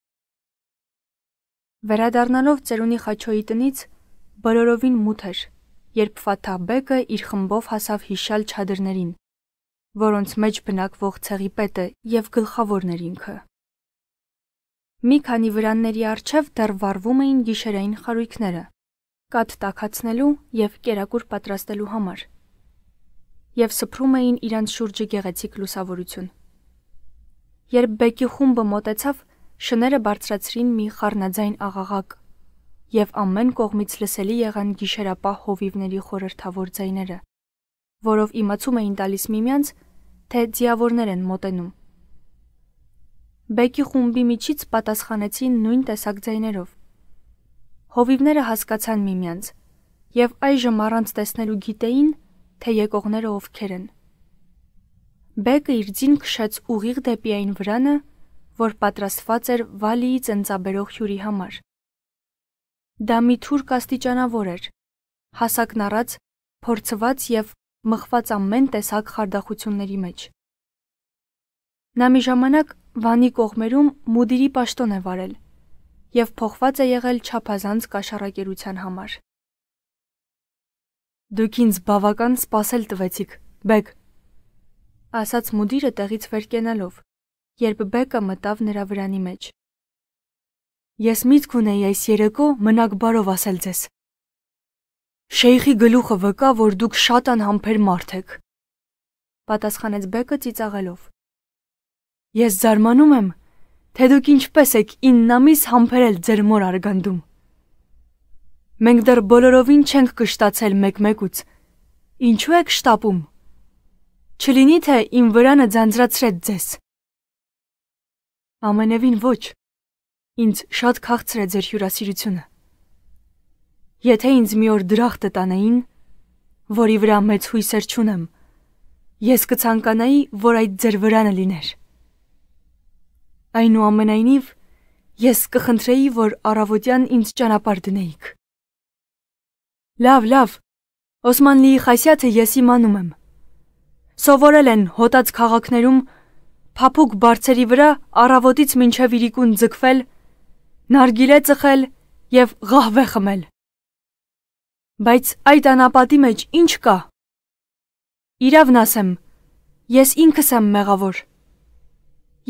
Վերադառնալով ծերունի խաչոյի տնից, բոլորովին մութ էր երբ Ֆաթահբեկը իր խմբով հասավ հիշյալ չադրներին, որոնց մեջ բնակվող ցեղի պետը եւ գլխավորն էր ինքը։ Մի քանի վրանների արջև դեռ վառվում էին գիշերային խարույկները, կաթ տակացնելու եւ կերակուր պատրաստելու համար։ Եվ սփռում էին իրանց շուրջը գեղեցիկ լուսավորություն։ Երբ Բեկի խումբը մոտեցավ, շները բարձրացրին մի խառնաձայն աղաղակ եւ ամեն կողմից լսելի եղան գիշերապահ հովիվների խորհրդավոր ձայները, որով իմացում էին տալիս միմյանց, թե ձիավորներ են մոտենում։ Բեկի խումբի միջից պատասխանեցին նույն տեսակ ձայներով։ Հովիվները հասկացան միմյանց եւ այժմ առանց տեսնելու գիտեին, թե եկողները ովքեր են։ Բեկը իր ձին քշեց ուղիղ դեպի այն վրանը, որ պատրաստված էր Վալիի ծնծաբերող հյուրի համար։ Դա մի թուրք աստիճանավոր էր։ Հասակն առած, փորձված եւ մխված ամեն տեսակ խարդախությունների մեջ։ Նա մի ժամանակ Վանի կողմերում մուդիրի պաշտոն է վարել եւ փոխված է եղել ճափազանց կաշառակերության համար։ Դուք ինձ բավական սпасել տվեցիք, Բեկ, ասաց մուդիրը տեղից վեր կենալով, երբ Բեկը մտավ նրա վրանի մեջ։ Ես միտք ունեի այս երեկո մնակ բարով ասել ձեզ։ Շեյխի գլուխը վկա, որ դուք շատ անհամբեր մարդ եք։ Պատասխանեց Բեկը ծիծաղելով։ Ես զարմանում եմ, թե դուք ինչպես եք 9 ամիս համբերել ձեր մոր արգանդում։ Մենք դեռ բոլորովին չենք կշտացել մեկ-մեկուց։ Ինչու եք շտապում։ Չլինի թե իմ վրանը ձանձրացրեց ձեզ։ Ամենևին ոչ, Ինձ շատ քաղցր է ձեր հյուրասիրությունը։ Եթե ինձ մի օր դրախտը տանեին, որի վրա մեծ հույսեր չունեմ, ես կցանկանայի, որ այդ ձեր վրանը լիներ։ Այնուամենայնիվ, ես կխնդրեի, որ առավոտյան ինձ ճանապարհ դնեիք։ Լավ, լավ։ Օսմանլիի խասյաթը ես իմանում եմ։ Սովորել են հոտած քաղաքներում փափուկ բարձերի վրա առավոտից մինչև իրիկուն ձգվել նարգիլե ծխել եւ ղահվե խմել։ Բայց այդ անապատի մեջ ինչ կա։ Իրավն ասեմ, ես ինքս եմ մեղավոր։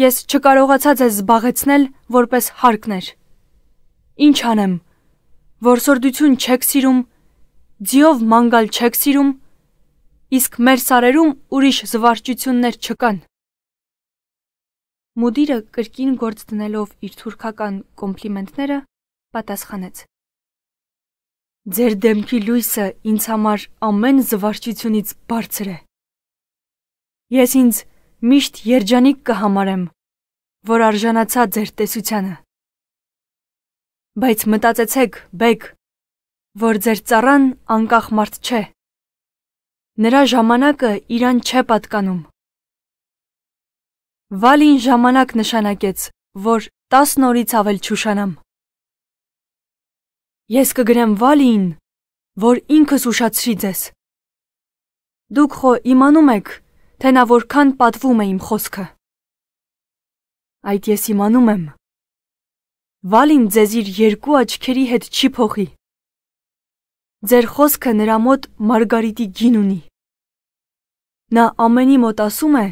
Ես չկարողացած ես զբաղեցնել որպես հարկներ։ Ինչ անեմ։ Որսորդություն չեք սիրում, ձիով մանգալ չեք սիրում, իսկ մեր սարերում ուրիշ զվարճություններ չկան։ Մուդիրը կրկին գործ դնելով իր թուրքական կոմպլիմենտները պատասխանեց. Ձեր դեմքի լույսը ինձ համար ամեն զվարճությունից բարձր է։ Ես ինձ միշտ երջանիկ կհամարեմ, որ արժանացա ձեր տեսությանը։ Բայց մտածեցեք, բեք, որ ձեր ծառան անկախ մարդ չէ։ Նրա ժամանակը իրան չէ պատկանում։ Վալին ժամանակ նշանակեց, որ 10 օրից ավել չուշանամ։ Ես կգրեմ Վալին, որ ինքս ուշացրի ձեզ։ Դուք խո իմանում եք, թե նա որքան պատվում է իմ խոսքը։ Այդ ես իմանում եմ։ Վալին ձեզ իր երկու աչքերի հետ չի փոխի։ Ձեր խոսքը նրա մոտ Մարգարիտի գին ունի։ Նա ամենի մոտ ասում է,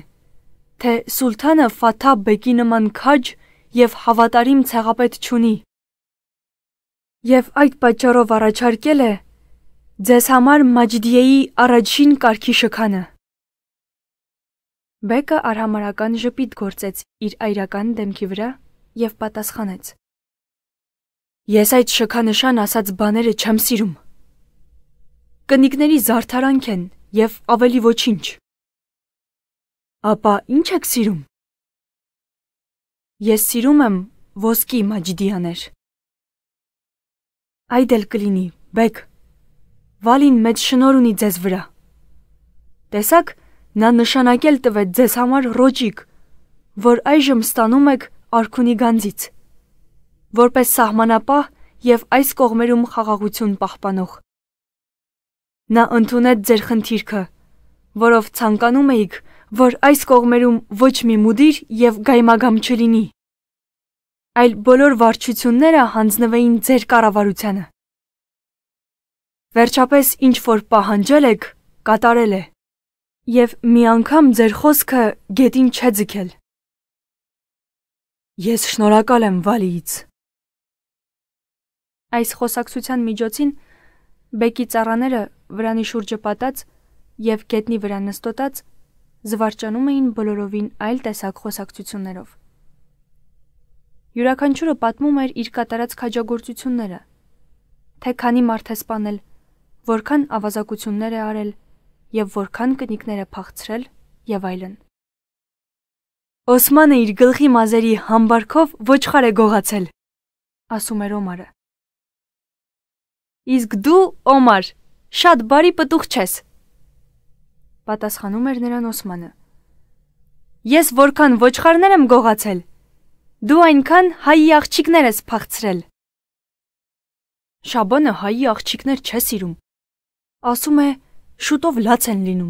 թե Սուլթանը Ֆաթա Բեկի նման քաջ եւ հավատարիմ ցեղապետ չունի։ Եվ այդ պատճառով առաջարկել է ձեզ համար Մաջդիեի առաջին կարգի շքանը։ Բեկը արհամարական ժպիտ գործեց իր այրական դեմքի վրա եւ պատասխանեց. Ես այդ շքանշան ասած բաները չեմ սիրում։ Կնիկների զարթարանք են եւ ավելի ոչինչ։ Ապա ի՞նչ եք սիրում։ Ես սիրում եմ ոսկի մաջդիաներ։ Այդ էլ կլինի, բեք։ Վալին մեծ շնոր ունի ձեզ վրա։ Տեսակ, նա նշանակել տվեց ձեզ համար ռոճիկ, որ այժմ ստանում եք արքունի գանձից։ Որպես սահմանապահ եւ այս կողմերում խաղաղություն պահպանող։ Նա ընդունեց ձեր խնդիրքը, որով ցանկանում էիք որ այս կողմերում ոչ մի մուդիր եւ գայմագամ չլինի, այլ բոլոր վարչությունները հանձնվեին ձեր կառավարությանը։ Վերջապես ինչ որ պահանջել եք, կատարել է։ Եվ մի անգամ ձեր խոսքը գետին չէ ձգել։ Ես շնորհակալ եմ Վալիից։ Այս խոսակցության միջոցին Բեկի ծառաները վրանի շուրջը պատած եւ գետնի վրա նստոտած զվարճանում էին բոլորովին այլ տեսակ խոսակցություններով։ Յուրաքանչյուրը պատմում էր իր կատարած քաջագործությունները, թե քանի մարդ է սպանել, որքան ավազակություններ է արել եւ որքան կնիկներ է փախցրել եւ այլն։ Օսմանը իր գլխի մազերի համբարքով ոչխար է գողացել, ասում էր Օմարը։ Իսկ դու, Օմար, շատ բարի պտուղ ես, պատասխանում էր նրան Օսմանը։ Ես որքան ոչխարներ եմ գողացել։ Դու այնքան հայի աղջիկներ ես փախցրել։ Շաբանը հայի աղջիկներ չէ սիրում։ Ասում է, շուտով լաց են լինում։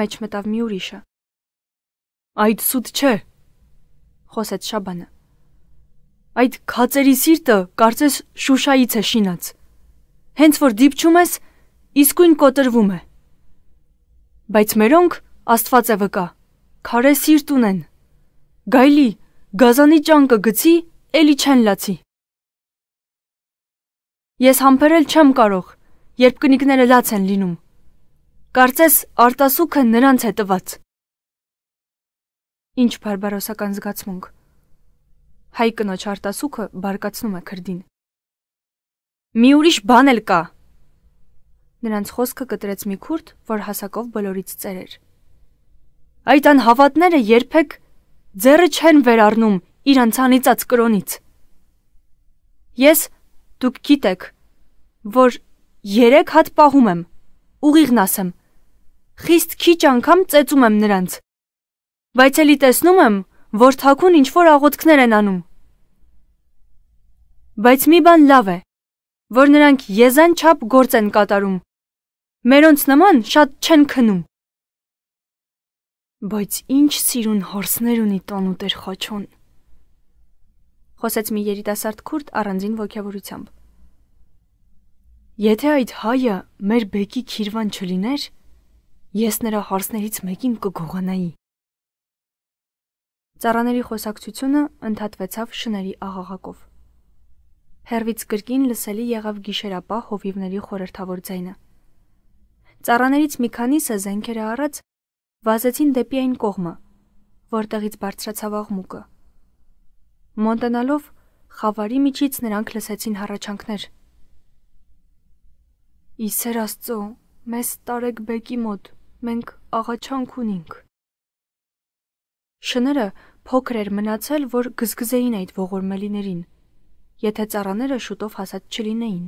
Մեջ մտավ մի ուրիշը։ Այդ սուտ չէ, խոսեց Շաբանը։ Այդ քացերի սիրտը կարծես Շուշայից է շինած։ Հենց որ դիպչում ես, իսկույն կոտրվում է։ Բայց մերոնք Աստված է վկա, քարե սիրտ ունեն։ Գայլի, գազանի ճանկը գցի, էլի չեն լացի։ Ես համբերել չեմ կարող, երբ կնիկները լաց են լինում։ Կարծես արտասուքը նրանց է տված։ Ինչ բարբարոսական զգացմունք։ Հայ կնոջ արտասուքը բարկացնում է քրդին։ Մի ուրիշ բան էլ կա, Նրանց խոսքը կտրեց մի քուրդ, որ հասակով բոլորից ծեր էր։ Այդ անհավատները երբեք ձեռը չեն վերառնում իր անցանիցած կրոնից։ Ես դուք գիտեք, որ 3 հատ պահում եմ, ուղիղն ասեմ։ Խիստ քիչ անգամ ծեծում եմ նրանց։ Բայց էլի տեսնում եմ, որ թակուն ինչ որ աղոթքներ են անում։ Բայց մի բան լավ է, որ նրանք եզան չափ գործ են կատարում Մերոնց նման շատ չեն քնում։ Բայց ինչ սիրուն հարսներ ունի տանու Տեր Խաչոն։ Խոսեց մի երիտասարդ քուրդ առանձին ողջավորությամբ։ Եթե այդ հայը մեր բեկի քիրվան չլիներ, ես նրա հարսներից մեկին կգողանայի։ Ծառաների խոսակցությունը ընդհատվեցավ շների աղաղակով։ Հերվից կրկին լսելի եղավ գիշերապահ հովիվների խորհրդավոր ձայնը։ Ծառաներից մի քանիսը զենքերը առած վազեցին դեպի այն կողմը, որտեղից բարձրացավ աղմուկը։ Մոնտանալով խավարի միջից նրանք լսեցին հառաչանքներ։ Իսեր Աստծո, մեզ տարեք բեկի մոտ, մենք աղաչանք ունենք։ Շները փոքր էր մնացել, որ գզգզեին այդ ողորմելիներին, եթե ծառաները շուտով հասած չլինեին։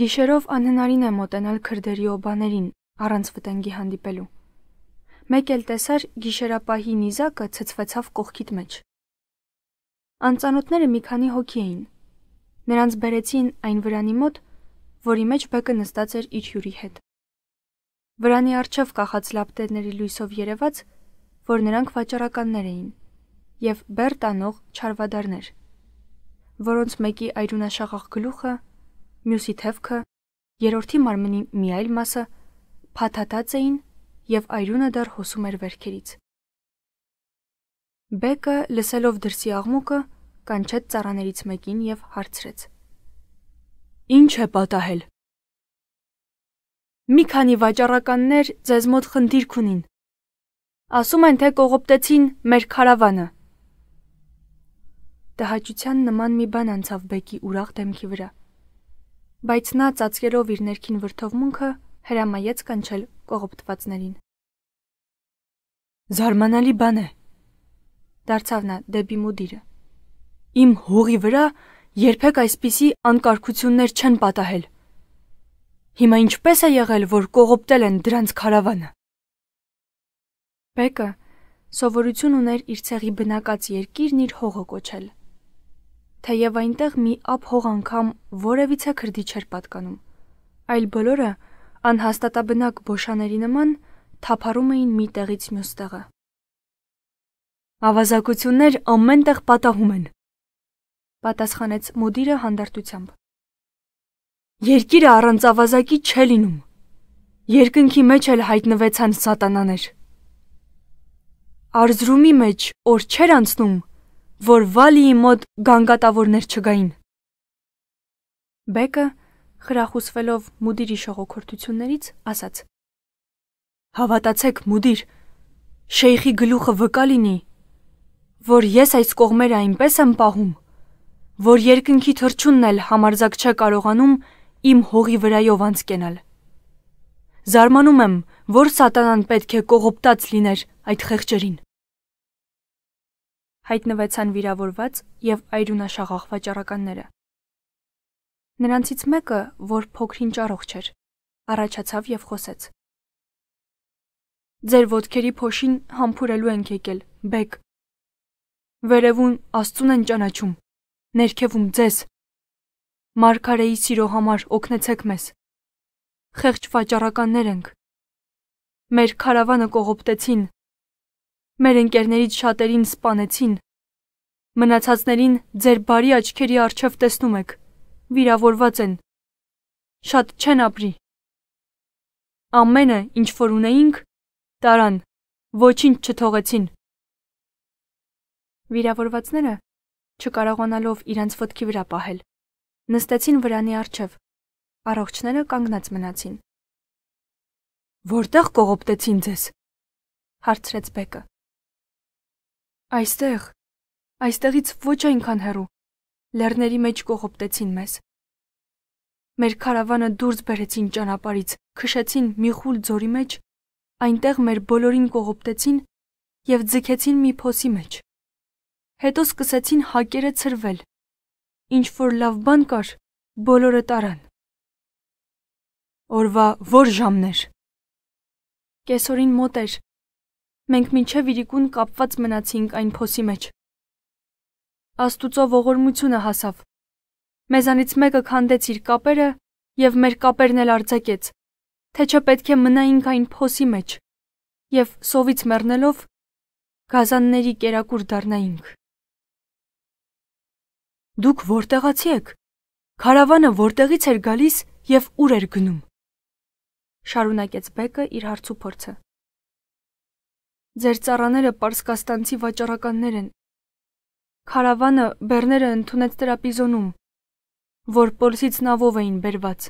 Գիշերով անհնարին է մոտենալ քրդերի օբաներին առանց վտանգի հանդիպելու։ Մեկ էլ տեսար գիշերապահի նիզակը ցցվեցավ կողքիդ մեջ։ Անծանոթները մի քանի հոգի էին։ Նրանց բերեցին այն վրանի մոտ, որի մեջ բեկը նստած էր իր հյուրի հետ։ Վրանի արջև կախած լապտերների լույսով երևաց, որ նրանք վաճառականներ էին եւ բերտանող չարվադարներ, որոնց մեկի այրունաշաղախ գլուխը մյուսի թևքը, երրորդի մարմնի մի այլ մասը փաթաթած էին եւ այրունը դեռ հոսում էր վերքերից։ Բեկը լսելով դրսի աղմուկը կանչեց ծառաներից մեկին եւ հարցրեց. Ինչ է պատահել։ Մի քանի վաճառականներ ձեզ մոտ խնդիրք ունին։ Ասում են, թե կողոպտեցին մեր քարավանը։ Տհաճության նման մի բան անցավ Բեկի ուրախ դեմքի վրա։ Բայց նա ծածկելով իր ներքին վրթովմունքը հրամայեց կանչել կողոպտվածներին։ Զարմանալի բան է, դարձավ նա դեպի մուդիրը։ Իմ հողի վրա երբեք այսպիսի անկարգություններ չեն պատահել։ Հիմա ինչպես է եղել, որ կողոպտել են դրանց քարավանը։ Բեկը սովորություն ուներ իր ցեղի բնակած երկիրն իր հողը կոչել թեև այնտեղ մի ափ-հող անգամ որևիցե քրդի չէր պատկանում, այլ բոլորը անհաստատաբնակ բոշաների նման թափառում էին մի տեղից մյուս տեղը։ Ավազակություններ ամենտեղ պատահում են, պատասխանեց մոդիրը հանդարտությամբ։ Երկիրը առանց ավազակի չէ լինում։ Երկնքի մեջ էլ հայտնվեցան սատանաներ։ Արզրումի մեջ օր չեր անցնում, որ Վալիի մոտ գանգատավորներ չգային։ Բեկը խրախուսվելով մուդիրի շողոքորթություններից ասաց. Հավատացեք, մուդիր, շեյխի գլուխը վկա լինի, որ ես այս կողմերը այնպես եմ պահում, որ երկնքի թրջունն էլ համարձակ չէ կարողանում իմ հողի վրայով անցկենալ։ Զարմանում եմ, որ սատանան պետք է կողոպտած լիներ այդ խեղճերին հայտնվեցան վիրավորված եւ այրունաշաղախ վաճառականները։ Նրանցից մեկը, որ փոքրին ճարողջ էր, առաջացավ եւ խոսեց. Ձեր ոդքերի փոշին համբուրելու ենք եկել, բեք։ Վերևում Աստծուն են ճանաչում։ Ներքևում ձեզ։ Մարգարեի սիրո համար օգնեցեք մեզ։ Խեղճ վաճառականներ ենք։ Մեր քարավանը կողոպտեցին, Մեր ընկերներից շատերին սպանեցին։ Մնացածներին ձեր բարի աչքերի առջև տեսնում եք։ Վիրավորված են։ Շատ չեն ապրի։ Ամենը, ինչ որ ունեինք, տարան։ Ոչինչ չթողեցին։ Վիրավորվածները, չկարողանալով իրանց ոտքի վրա պահել, նստեցին վրանի առջև։ Առողջները կանգնած մնացին։ Որտեղ կողոպտեցին ձեզ։ հարցրեց Բեկը։ Այստեղ, այստեղից ոչ այնքան հեռու լեռների մեջ կողոպտեցին մեզ։ Մեր քարավանը դուրս բերեցին ճանապարից, քշեցին մի խուլ ձորի մեջ, այնտեղ մեր բոլորին կողոպտեցին եւ ձգեցին մի փոսի մեջ։ Հետո սկսեցին հակերը ծրվել։ Ինչ որ լավ բան կար, բոլորը տարան։ Օրվա որ ժամներ։ Կեսօրին մոտ էր, Մենք մինչև իրիկուն կապված մնացինք այն փոսի մեջ։ Աստուծո ողորմությունը հասավ։ Մեզանից մեկը քանդեց իր կապերը եւ մեր կապերն էլ արձակեց, թե չէ պետք է մնայինք այն փոսի մեջ եւ սովից մեռնելով գազանների կերակուր դառնայինք։ Դուք որտեղացի եք։ Քարավանը որտեղից էր գալիս եւ ուր էր գնում։ Շարունակեց Բեկը իր հարցուփորձը։ Ձեր ծառաները պարսկաստանցի վաճառականներ են։ Քարավանը բեռները ընդունեց տրապիզոնում, որ Պոլսից նավով էին բերված։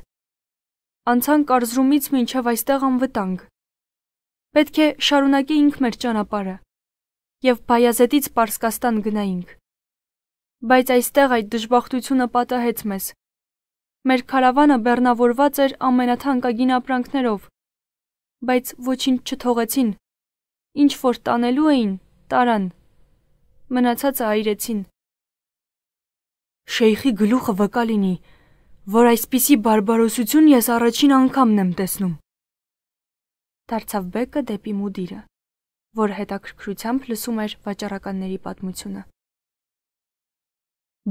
Անցան Կարզրումից մինչև այստեղ անվտանգ։ Պետք է շարունակեինք մեր ճանապարհը եւ Բայազետից Պարսկաստան գնայինք։ Բայց այստեղ այդ դժբախտությունը պատահեց մեզ։ Մեր քարավանը բեռնավորված էր ամենաթանկագին ապրանքներով, բայց ոչինչ չթողեցին, Ինչ որ տանելու էին, տարան։ Մնացածը այրեցին։ Շեյխի գլուխը վկա լինի, որ այսպիսի բարբարոսություն ես առաջին անգամն եմ տեսնում։ Դարձավ Բեկը դեպի մուդիրը, որ հետաքրքրությամբ լսում էր վաճառականների պատմությունը։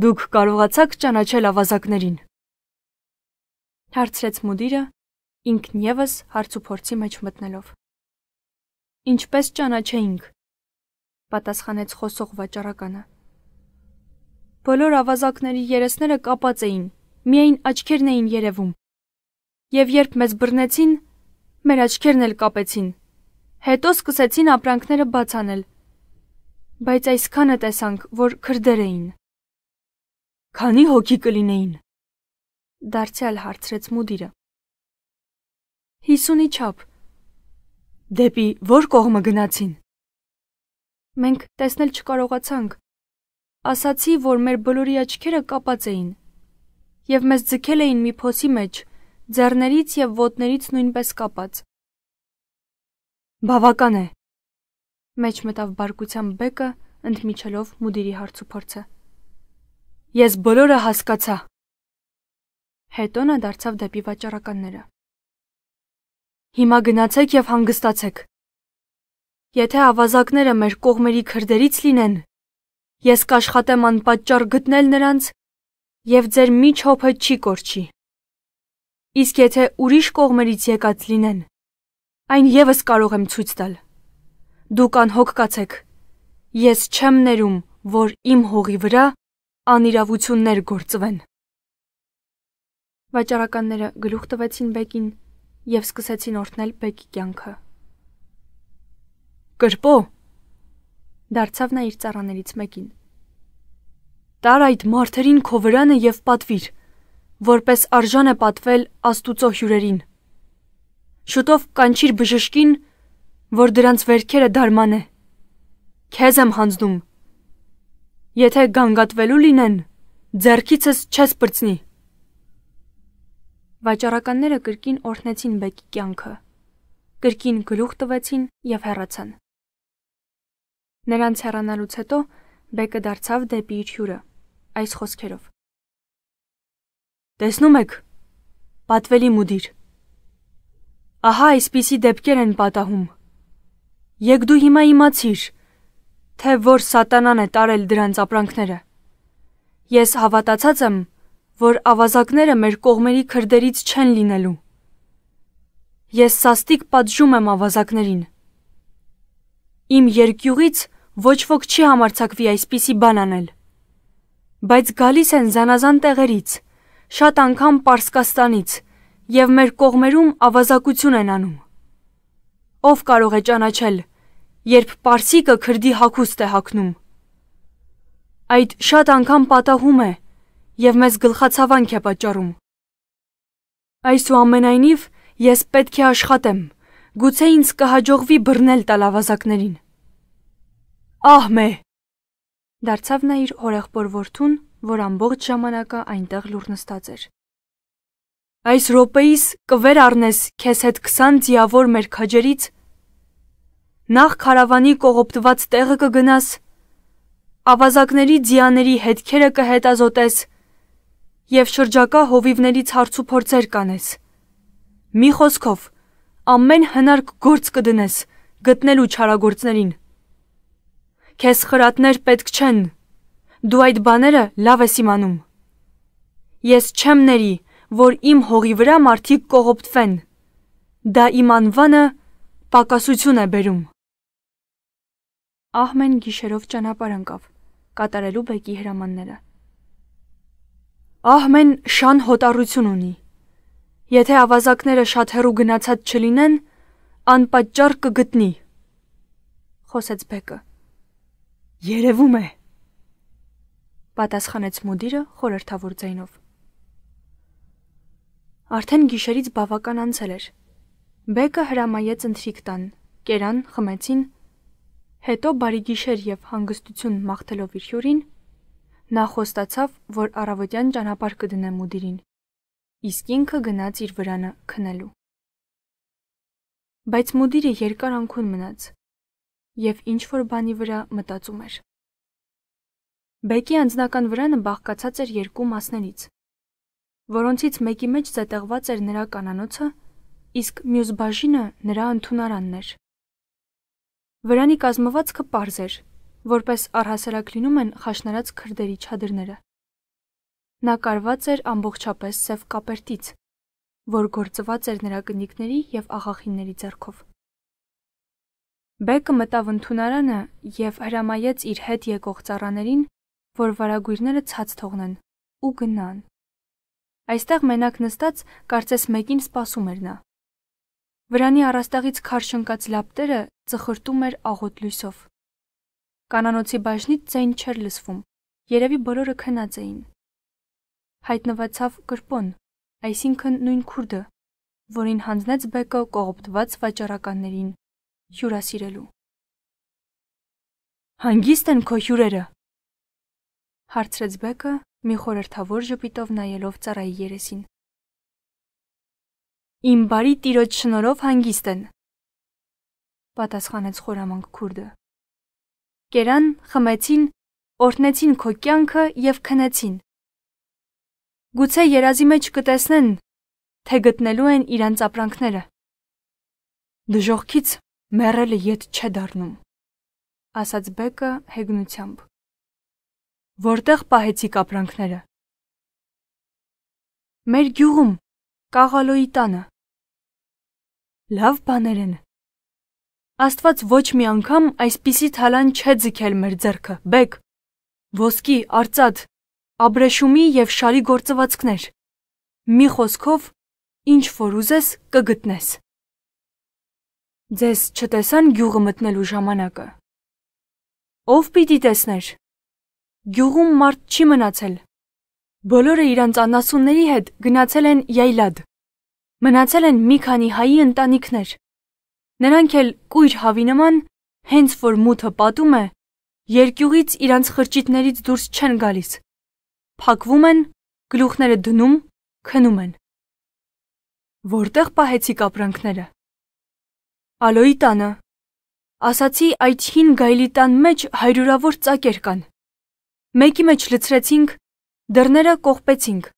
Դուք կարողացաք ճանաչել ավազակներին։ Հարցրեց մուդիրը, ինքն եւս հարցուփորձի մեջ մտնելով։ Ինչպես ճանաչեինք, պատասխանեց խոսող վաճառականը։ Բոլոր ավազակների երեսները կապած էին, միայն աչքերն էին երևում։ Եվ երբ մեզ բռնեցին, մեր աչքերն էլ կապեցին։ Հետո սկսեցին ապրանքները բաց անել։ Բայց այսքանը տեսանք, որ քրդեր էին։ Քանի հոգի կլինեին։ Դարձյալ հարցրեց մուդիրը։ 50-ի չափ, Դեպի ո՞ր կողմը գնացին։ Մենք տեսնել չկարողացանք։ Ասացի, որ մեր բոլորի աչքերը կապած էին եւ մեզ ձգել էին մի փոսի մեջ, ձեռներից եւ ոտներից նույնպես կապած։ Բավական է։ Մեջ մտավ բարկության բեկը, ընդմիջելով մուդիրի հարցուփորձը։ Ես բոլորը հասկացա։ Հետո նա դարձավ դեպի վաճառականները։ Հիմա գնացեք եւ հանգստացեք։ Եթե ավազակները մեր կողմերի քրդերից լինեն, ես կաշխատեմ անպատճառ գտնել նրանց եւ ձեր միջոփը չի կորչի։ Իսկ եթե ուրիշ կողմերից եկած լինեն, այն եւս կարող եմ ցույց տալ։ Դուք անհոգ կացեք։ Ես չեմ ներում, որ իմ հողի վրա անիրավություններ գործվեն։ Վաճառականները գլուխ տվեցին Բեկին եւ սկսեցին օրհնել Բեկի կյանքը։ Կրպո դարձավ նա իր ծառաներից մեկին։ Տար այդ մարդերին քո վրանը եւ պատվիր, որպես արժան է պատվել Աստուծո հյուրերին։ Շուտով կանչիր բժշկին, որ դրանց վերքերը դարման է։ Քեզ եմ հանձնում։ Եթե գանգատվելու լինեն, ձերքիցս չես բրծնի վաճառականները կրկին օրհնեցին Բեկի կյանքը։ Կրկին գլուխ տվեցին եւ հեռացան։ Նրանց հեռանալուց հետո Բեկը դարձավ դեպի իր հյուրը այս խոսքերով. Տեսնում եք, պատվելի մուդիր։ Ահա այսպիսի դեպքեր են պատահում։ Եկ դու հիմա իմացիր, թե որ սատանան է տարել դրանց ապրանքները։ Ես հավատացած եմ, որ ավազակները մեր կողմերի քրդերից չեն լինելու։ Ես սաստիկ պատժում եմ ավազակներին։ Իմ երկյուղից ոչ ոք չի համարցակվի այսպիսի բան անել։ Բայց գալիս են զանազան տեղերից, շատ անգամ Պարսկաստանից եւ մեր կողմերում ավազակություն են անում։ Ով կարող է ճանաչել, երբ Պարսիկը քրդի հակուստ է հակնում։ Այդ շատ անգամ պատահում է, եւ մեզ գլխացավանք է պատճառում։ Այսուամենայնիվ ես պետք է աշխատեմ։ Գուցե ինձ կհաջողվի բռնել տալավազակներին։ Ահմե դարձավ նա իր օրեղբոր որդուն, որ ամբողջ ժամանակը այնտեղ լուր նստած էր։ Այս րոպեիս կվեր առնես քեզ հետ 20 ձիավոր մեր քաջերից։ Նախ քարավանի կողոպտված տեղը կգնաս։ Ավազակների ձիաների հետքերը կհետազոտես եւ շրջակա հովիվներից հարցու փորձեր կանես։ Մի խոսքով, ամեն հնարք գործ կդնես գտնելու չարագործներին։ Քեզ խրատներ պետք չեն։ Դու այդ բաները լավ ես իմանում։ Ես չեմ ների, որ իմ հողի վրա մարդիկ կողոպտվեն։ Դա իմ անվանը պակասություն է բերում։ Ահմեն գիշերով ճանապարհ ընկավ, կատարելու բեկի հրամանները։ Ահմեն շան հոտարություն ունի։ Եթե ավազակները շատ հեռու գնացած չլինեն, անպատճառ կգտնի։ Խոսեց Բեկը։ Երևում է։ Պատասխանեց մուդիրը խորհրդավոր ձայնով։ Արդեն գիշերից բավական անցել էր։ Բեկը հրամայեց ընթրիկ տան, կերան խմեցին, հետո բարի գիշեր եւ հանգստություն մաղթելով իր հյուրին Նա խոստացավ, որ առավոտյան ճանապարհ կդնեմ ուդիրին։ Իսկ ինքը գնաց իր վրանը քնելու։ Բայց մուդիրը երկար անքուն մնաց եւ ինչ որ բանի վրա մտածում էր։ Բեկի անձնական վրանը բաղկացած էր երկու մասներից, որոնցից մեկի մեջ զետեղված էր նրա կանանոցը, իսկ մյուս բաժինը նրա ընդունարանն էր։ Վրանի կազմվածքը པարզ էր, որպես առհասարակ լինում են խաշնարած քրդերի չադրները։ Նա կարված էր ամբողջապես սև կապերտից, որ գործված էր նրա կնիկների եւ աղախինների ձեռքով։ Բեկը մտավ ընդունարանը եւ հրամայեց իր հետ եկող ծառաներին, որ վարագույրները ցած թողնեն ու գնան։ Այստեղ մենակ նստած կարծես մեկին սպասում էր նա։ Վրանի առաստաղից քարշնկած լապտերը ծխրտում էր աղոտ լույսով։ Կանանոցի բաժնից ձայն չէր լսվում։ Երևի բոլորը քնած էին։ Հայտնվեցավ գրպոն, այսինքն նույն քուրդը, որին հանձնեց Բեկը կողոպտված վաճառականներին հյուրասիրելու։ Հանգիստ են քո հյուրերը։ Հարցրեց Բեկը մի խորհրդավոր ժպիտով նայելով ծառայի երեսին։ Իմ բարի տիրոջ շնորհով հանգիստ են։ Պատասխանեց խորամանկ քուրդը կերան, խմեցին, օրտնեցին քո կյանքը եւ քնեցին։ Գուցե երազի մեջ կտեսնեն, թե գտնելու են իրանց ապրանքները։ Դժողքից մեռելը յետ չէ դառնում, ասաց Բեկը հեգնությամբ։ Որտեղ պահեցիք ապրանքները։ Մեր գյուղում, Կաղալոյի տանը։ Լավ բաներ են, Աստված ոչ մի անգամ այսպիսի թալան չէ ձգել մեր ձեռքը։ Բեկ, ոսկի, արծաթ, աբրեշումի եւ շարի գործվածքներ։ Մի խոսքով, ինչ որ ուզես, կգտնես։ Ձեզ չտեսան գյուղը մտնելու ժամանակը։ Ով պիտի տեսներ։ Գյուղում մարդ չի մնացել։ Բոլորը իրանց անասունների հետ գնացել են Յայլադ։ Մնացել են մի քանի հայի ընտանիքներ Նրանք էլ կույր հավի նման, հենց որ մութը պատում է, երկյուղից իրանց խրճիթներից դուրս չեն գալիս։ Փակվում են, գլուխները դնում, քնում են։ Որտեղ պահեցի կապրանքները։ Ալոյի տանը։ Ասացի այդ հին գայլի տան մեջ հայրուրավոր ծակեր կան։ Մեկի մեջ լցրեցինք, դռները կողպեցինք։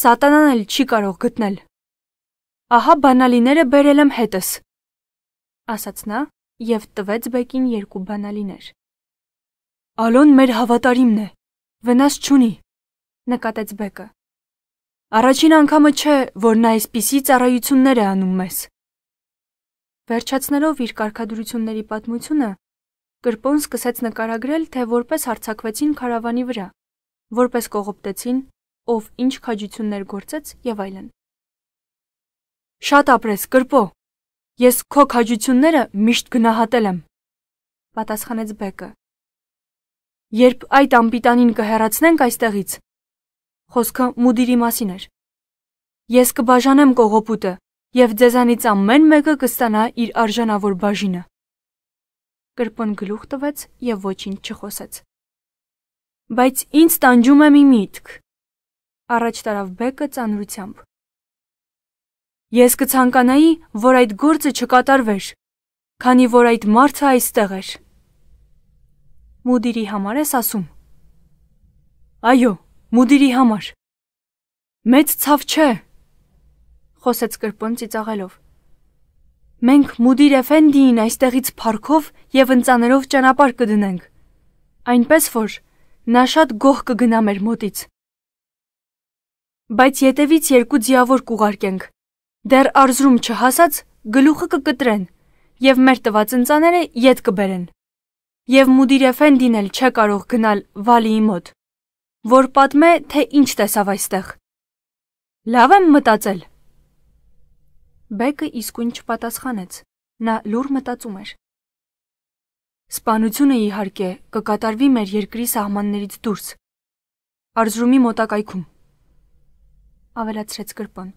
Սատանան էլ չի կարող գտնել։ Ահա բանալիները բերել եմ հետս ասաց նա եւ տվեց Բեկին երկու բանալիներ։ Ալոն մեր հավատարիմն է։ Վնաս չունի, նկատեց Բեկը։ Առաջին անգամը չէ, որ նա այսպիսի ծառայություններ է անում մեզ։ Վերջացնելով իր կարկադրությունների պատմությունը, Կրպոն սկսեց նկարագրել, թե որպես հարցակվեցին քարավանի վրա, որպես կողոպտեցին, ով ինչ քաջություններ գործեց եւ այլն։ Շատ ապրես, Կրպո, Ես քո քաջությունները միշտ գնահատել եմ, պատասխանեց Բեկը։ Երբ այդ ամպիտանին կհեռացնենք այստեղից, խոսքը մուդիրի մասին էր։ Ես կբաժանեմ կողոպուտը եւ ձեզանից ամեն մեկը կստանա իր արժանավոր բաժինը։ Կրպն գլուխ տվեց եւ ոչինչ չխոսեց։ Բայց ինձ տանջում է մի միտք։ Առաջ տարավ Բեկը ծանրությամբ։ Ես կցանկանայի, որ այդ գործը չկատարվեր, քանի որ այդ մարդը այստեղ էր։ Մուդիրի համար ես ասում։ Այո, մուդիրի համար։ Մեծ ցավ չէ, խոսեց կրպոն ծիծաղելով։ Մենք մուդիր Էֆենդիին այստեղից փառքով եւ ընծաներով ճանապարհ կդնենք։ Այնպես որ նա շատ գող կգնա մեր մոտից։ Բայց յետևից երկու ձիավոր կուղարկենք Դեռ արզրում չհասած գլուխը կկտրեն եւ մեր տված ընծաները յետ կբերեն։ Եվ Մուդիր Էֆենդին էլ չէ կարող գնալ Վալիի մոտ, որ պատմե, թե ինչ տեսավ այստեղ։ Լավ եմ մտածել։ Բեկը իսկույն չպատասխանեց։ Նա լուր մտածում էր։ Սպանությունը իհարկե կկատարվի մեր երկրի սահմաններից դուրս։ Արզրումի մոտակայքում։ Ավելացրեց գրպան։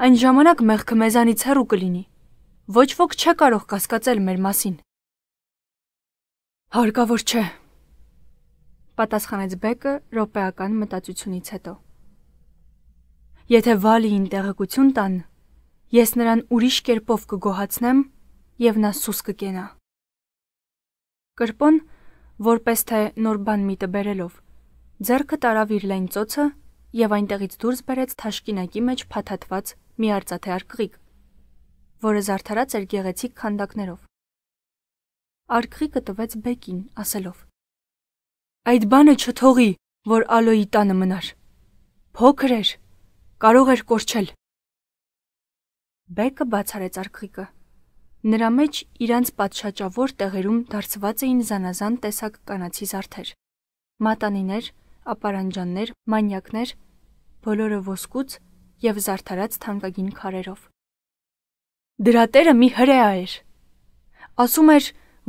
Այն ժամանակ մեղքը մեզանից հեռու կլինի։ Ոչ ոք չէ կարող կասկածել մեր մասին։ Հարկավոր չէ։ Պատասխանեց Բեկը ռոպեական մտածությունից հետո։ Եթե Վալիին տեղեկություն տան, ես նրան ուրիշ կերպով կգոհացնեմ եւ նա սուս կկենա։ Կրպոն, որպես թե նոր բան միտը բերելով, ձեռքը տարավ իր լայն ծոցը եւ այնտեղից դուրս բերեց թաշկինակի մեջ փաթաթված մի արծաթե արկղիկ, որը զարդարած էր գեղեցիկ քանդակներով։ Արկղիկը տվեց Բեկին, ասելով. Այդ բանը չթողի, որ Ալոյի տանը մնար։ Փոքր էր, կարող էր կորչել։ Բեկը բացարեց արկղիկը։ Նրա մեջ իրանց պատշաճավոր տեղերում դարձված էին զանազան տեսակ կանացի զարդեր։ Մատանիներ, ապարանջաններ, մանյակներ, բոլորը ոսկուց եւ զարդարած թանկագին քարերով։ Դրա տերը մի հրեա էր։ Ասում էր,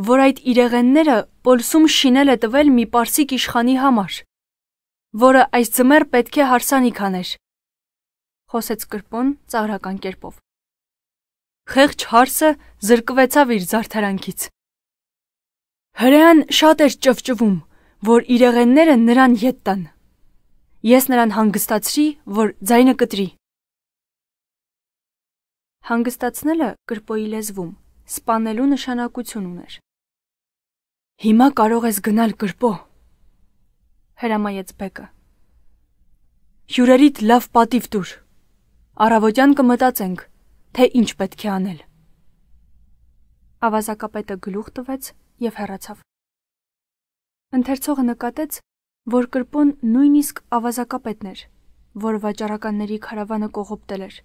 որ այդ իրեղենները Պոլսում շինել է տվել մի Պարսիկ իշխանի համար, որը այս ձմեռ պետք է հարսանիք աներ։ Խոսեց Կրպոն ծաղրական կերպով։ Խեղճ հարսը զրկվեցավ իր զարդարանքից։ Հրեան շատ էր ճվճվում, որ իրեղենները նրան ետ տան։ Ես նրան հանգստացրի, որ ձայնը կտրի։ Հանգստացնելը կրպոյի լեզվում, սպանելու նշանակություն ուներ։ Հիմա կարող ես գնալ կրպո։ Հրամայեց Բեկը։ Հյուրերիդ լավ պատիվ դուր։ Առավոտյան կմտածենք, թե ինչ պետք է անել։ Ավազակապետը գլուխ տվեց եւ հեռացավ։ Ընթերցողը նկատեց, որ կրպոն նույնիսկ ավազակապետն էր, որ վաճառականների քարավանը կողոպտել էր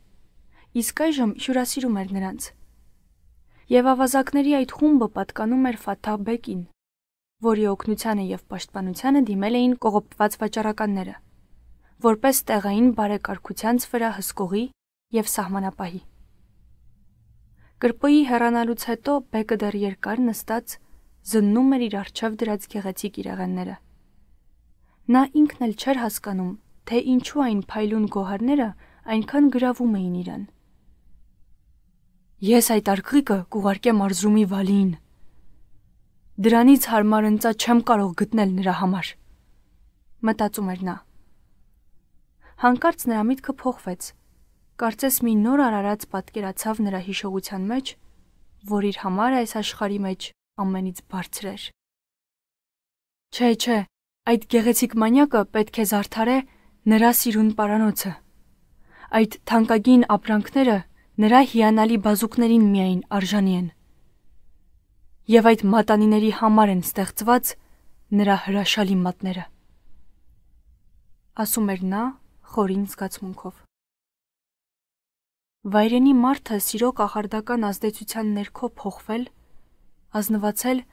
իսկ այժմ հյուրասիրում էր նրանց։ Եվ ավազակների այդ խումբը պատկանում էր Ֆաթահ Բեկին, որի օգնությանը եւ պաշտպանությանը դիմել էին կողոպտված վաճառականները, որպես տեղային բարեկարգությանց վրա հսկողի եւ սահմանապահի։ Կրպոյի հեռանալուց հետո Բեկը դեռ երկար նստած զննում էր իր արչավ դրած գեղեցիկ իրեղենները։ Նա ինքն էլ չէր հասկանում, թե ինչու այն փայլուն գոհարները այնքան գրավում էին իրան։ Ես այդ արկղիկը կուղարկեմ Արզրումի Վալիին։ Դրանից հարմար ընծա չեմ կարող գտնել նրա համար։ Մտածում էր նա։ Հանկարծ նրա միտքը փոխվեց։ Կարծես մի նոր արարած պատկերացավ նրա հիշողության մեջ, որ իր համար այս աշխարհի մեջ ամենից բարձր էր։ Չէ, չէ, այդ գեղեցիկ մանյակը պետք է զարդարե նրա սիրուն պարանոցը։ Այդ թանկագին ապրանքները նրա հիանալի բազուկներին միայն արժանի են։ Եվ այդ մատանիների համար են ստեղծված նրա հրաշալի մատները։ Ասում էր նա խորին զգացմունքով։ Վայրենի մարդը սիրո կախարդական ազդեցության ներքո փոխվել, ազնվացել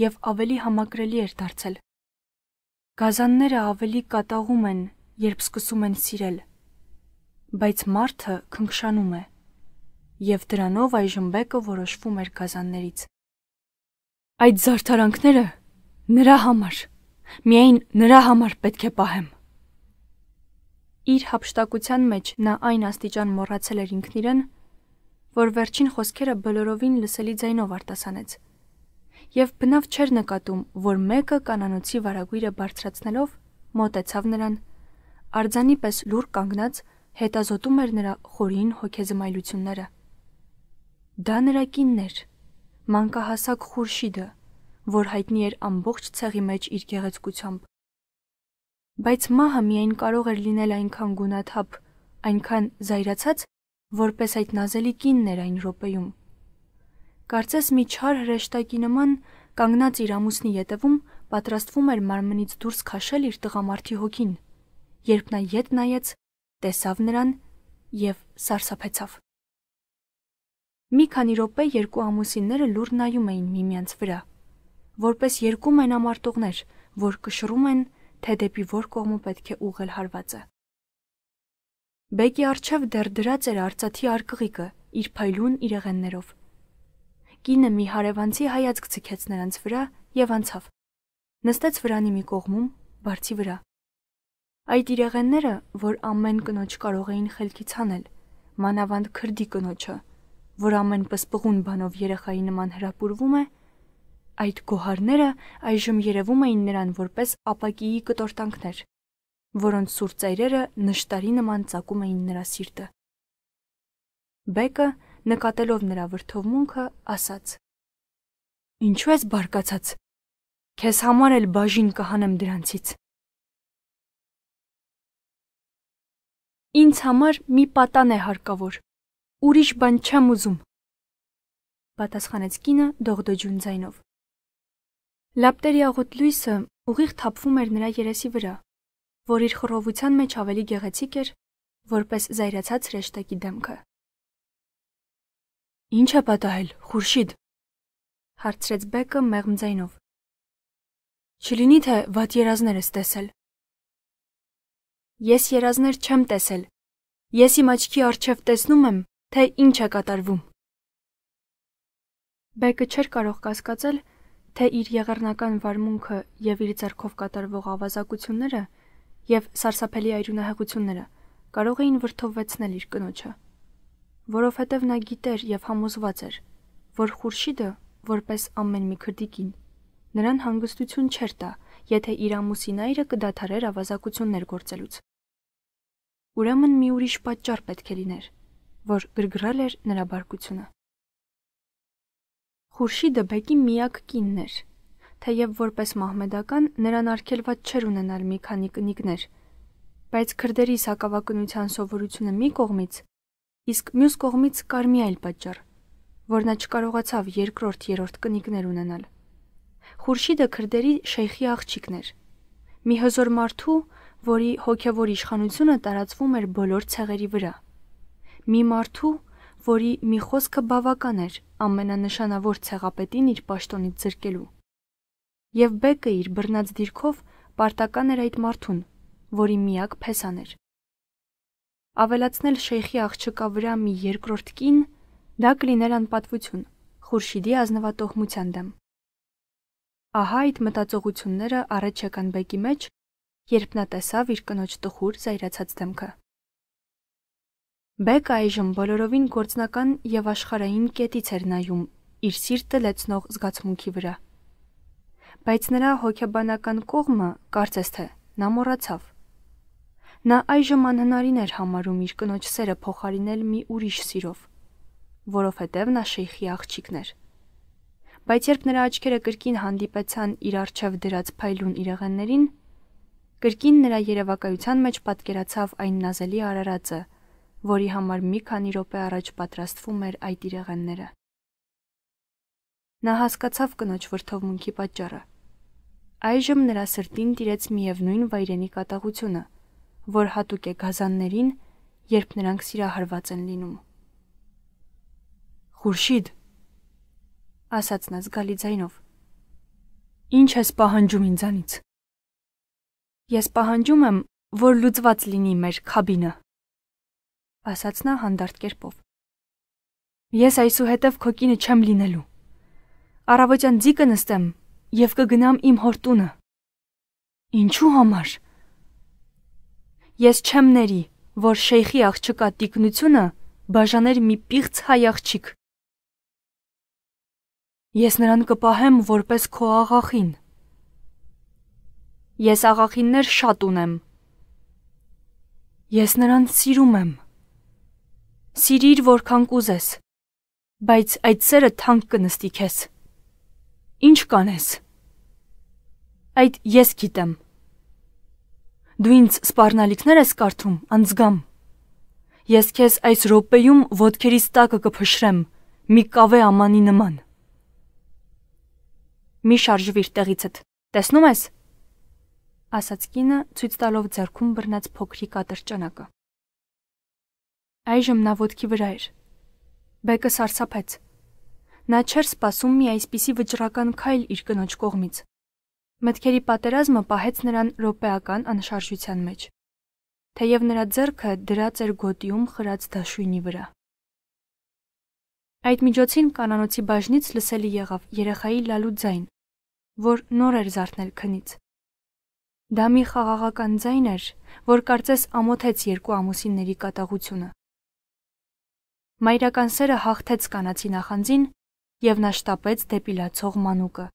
եւ ավելի համակրելի էր դարձել։ Գազանները ավելի կատաղում են, երբ սկսում են սիրել։ Բայց մարդը քնքշանում է եւ դրանով այժմ բեկը որոշվում էր գազաններից։ Այդ զարդարանքները նրա համար, միայն նրա համար պետք է պահեմ։ Իր հապշտակության մեջ նա այն աստիճան մոռացել էր ինքն իրեն, որ վերջին խոսքերը բոլորովին լսելի ձայնով արտասանեց։ Եվ բնավ չէր նկատում, որ մեկը կանանոցի վարագույրը բարձրացնելով մոտեցավ նրան, արձանի պես լուր կանգնած հետազոտում էր նրա խորին հոգեզմայլությունները։ Դա նրա կինն էր, մանկահասակ Խուրշիդը, որ հայտնի էր ամբողջ ցեղի մեջ իր գեղեցկությամբ։ Բայց մահը միայն կարող էր լինել այնքան գունաթափ, այնքան զայրացած, որպես այդ նազելի կինն էր այն րոպեում։ Կարծես մի չար հրեշտակի նման կանգնած իր ամուսնի ետևում պատրաստվում էր մարմնից դուրս քաշել իր տղամարդի հոգին։ Երբ նա ետ նայեց, տեսավ նրան եւ սարսափեցավ։ Մի քանի րոպե երկու ամուսինները լուր նայում էին միմյանց վրա, որպես երկու մենամարտողներ, որ կշռում են, թե դեպի որ կողմը պետք է ուղղել հարվածը։ Բեկի արչև դեռ դրած էր արծաթի արկղիկը իր փայլուն իրեղեններով։ Կինը մի հարևանցի հայացք ցկեց նրանց վրա եւ անցավ։ Նստեց վրանի մի կողմում, բարձի վրա։ Այդ իրեղենները, որ ամեն կնոջ կարող էին խելքից հանել, մանավանդ քրդի կնոջը, որ ամեն պսպղուն բանով երեխայի նման հրապուրվում է, այդ գոհարները այժմ երևում էին նրան որպես ապակիի կտորտանքներ, որոնց սուր ծայրերը նշտարի նման ծակում էին նրա սիրտը։ Բեկը, նկատելով նրա վրթովմունքը, ասաց. Ինչու ես բարկացած։ Քեզ համար էլ բաժին կհանեմ դրանցից։ Ինձ համար մի պատան է հարկավոր ուրիշ բան չեմ ուզում։ Պատասխանեց կինը դողդոջուն ձայնով։ Լապտերի աղոտ լույսը ուղիղ թափվում էր նրա երեսի վրա, որ իր խռովության մեջ ավելի գեղեցիկ էր, որպես զայրացած հրեշտակի դեմքը։ Ինչ է պատահել, Խուրշիդ։ հարցրեց Բեկը մեղմ ձայնով։ Չլինի թե վատ երազներ ես տեսել։ Ես երազներ չեմ տեսել։ Ես իմ աչքի արջև տեսնում եմ, թե ինչ է կատարվում։ Բեկը չէր կարող կասկածել, թե իր եղեռնական վարմունքը եւ իր ձեռքով կատարվող ավազակությունները եւ սարսափելի այրունահեղությունները կարող էին վրթովվեցնել իր կնոջը, որովհետեւ նա գիտեր եւ համոզված էր, որ Խուրշիդը, որպես ամեն մի քրդիկին, նրան հանգստություն չեր տա, եթե իր ամուսին այրը կդադարեր ավազակություններ գործելուց։ Ուրեմն մի ուրիշ պատճառ պետք է լիներ, որ գրգռել էր նրա բարկությունը։ Խուրշիդը Բեկի միակ կինն էր։ Թեև որպես մահմեդական նրան արգելված չէր ունենալ մի քանի կնիկներ, բայց քրդերի սակավակնության սովորությունը մի կողմից, իսկ մյուս կողմից կար մի այլ պատճառ, որ նա չկարողացավ երկրորդ-երրորդ կնիկներ ունենալ։ Խուրշիդը քրդերի շեյխի աղջիկն էր։ Մի հզոր մարդու, որի հոգևոր իշխանությունը տարածվում էր բոլոր ցեղերի վրա։ Մի մարդու, որի մի խոսքը բավական էր ամենանշանավոր ցեղապետին իր պաշտոնից զրկելու։ Եվ Բեկը իր բռնած դիրքով պարտական էր այդ մարդուն, որի միակ փեսան էր։ Ավելացնել շեյխի աղջկա վրա մի երկրորդ կին, դա կլիներ անպատվություն Խուրշիդի ազնվատողմության դեմ։ Ահա այդ մտածողությունները առաջ եկան Բեկի մեջ, երբ նա տեսավ իր կնոջ տխուր զայրացած դեմքը։ Բեկ այժմ բոլորովին գործնական եւ աշխարհային կետից էր նայում իր սիրտը լեցնող զգացմունքի վրա։ Բայց նրա հոգեբանական կողմը կարծես թե նա մոռացավ։ Նա այժմ անհնարին էր համարում իր կնոջ սերը փոխարինել մի ուրիշ սիրով, որովհետև նա շեյխի աղջիկն էր։ Բայց երբ նրա աչքերը կրկին հանդիպեցան իր արչև դրած փայլուն իրեղեններին, կրկին նրա երևակայության մեջ պատկերացավ այն նազելի արարածը, որի համար մի քանի րոպե առաջ պատրաստվում էր այդ իրեղենները։ Նա հասկացավ կնոջ վրթովմունքի պատճառը։ Այժմ նրա սրտին տիրեց միևնույն վայրենի կատաղությունը, որ հատուկ է գազաններին, երբ նրանք սիրահարված են լինում։ Խուրշիդ, ասաց նա զգալի ձայնով։ Ինչ ես պահանջում ինձանից։ Ես պահանջում եմ, որ լուծված լինի մեր քաբինը ասաց նա հանդարտ կերպով։ Ես այսուհետև քո կինը չեմ լինելու։ Առավոտյան ձիկը նստեմ եւ կգնամ իմ հոր տունը։ Ինչու համար։ Ես չեմ ների, որ շեյխի աղջկա տիկնությունը բաժաներ մի պիղծ հայ աղջիկ։ Ես նրան կպահեմ որպես քո աղախին։ Ես աղախիններ շատ ունեմ։ Ես նրան սիրում եմ։ Սիրիր որքան կուզես, բայց այդ սերը թանկ կնստի քեզ։ Ինչ կանես։ Այդ ես գիտեմ։ Դու ինձ սпарնալիքներ ես կարդում, անզգամ։ Ես քեզ այս րոպեում ոդքերիս տակը կփշրեմ, մի կավե ամանի նման։ Մի շարժվիր տեղիցդ։ Տեսնում ես, ասաց կինը, ցույց տալով ձեռքում բռնած փոքրիկ ատրճանակը։ Այժմ նա ոտքի վրա էր։ Բեկը սարսափեց։ Նա չէր սպասում մի այսպիսի վճռական քայլ իր կնոջ կողմից։ Մտքերի պատերազմը պահեց նրան ռոպեական անշարժության մեջ։ Թեև նրա ձեռքը դրած էր գոտիում խրած դաշույնի վրա։ Այդ միջոցին կանանոցի բաժնից լսելի եղավ երեխայի լալու ձայն, որ նոր էր զարթնել քնից։ Դա մի խաղաղական ձայն էր, որ կարծես ամոթեց երկու ամուսինների կատաղությունը։ Մայրական սերը հաղթեց կանացի նախանձին եւ նա շտապեց դեպի լացող մանուկը,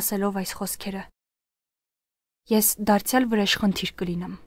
ասելով այս խոսքերը. Ես դարձյալ վրեժ խնդիր կլինեմ։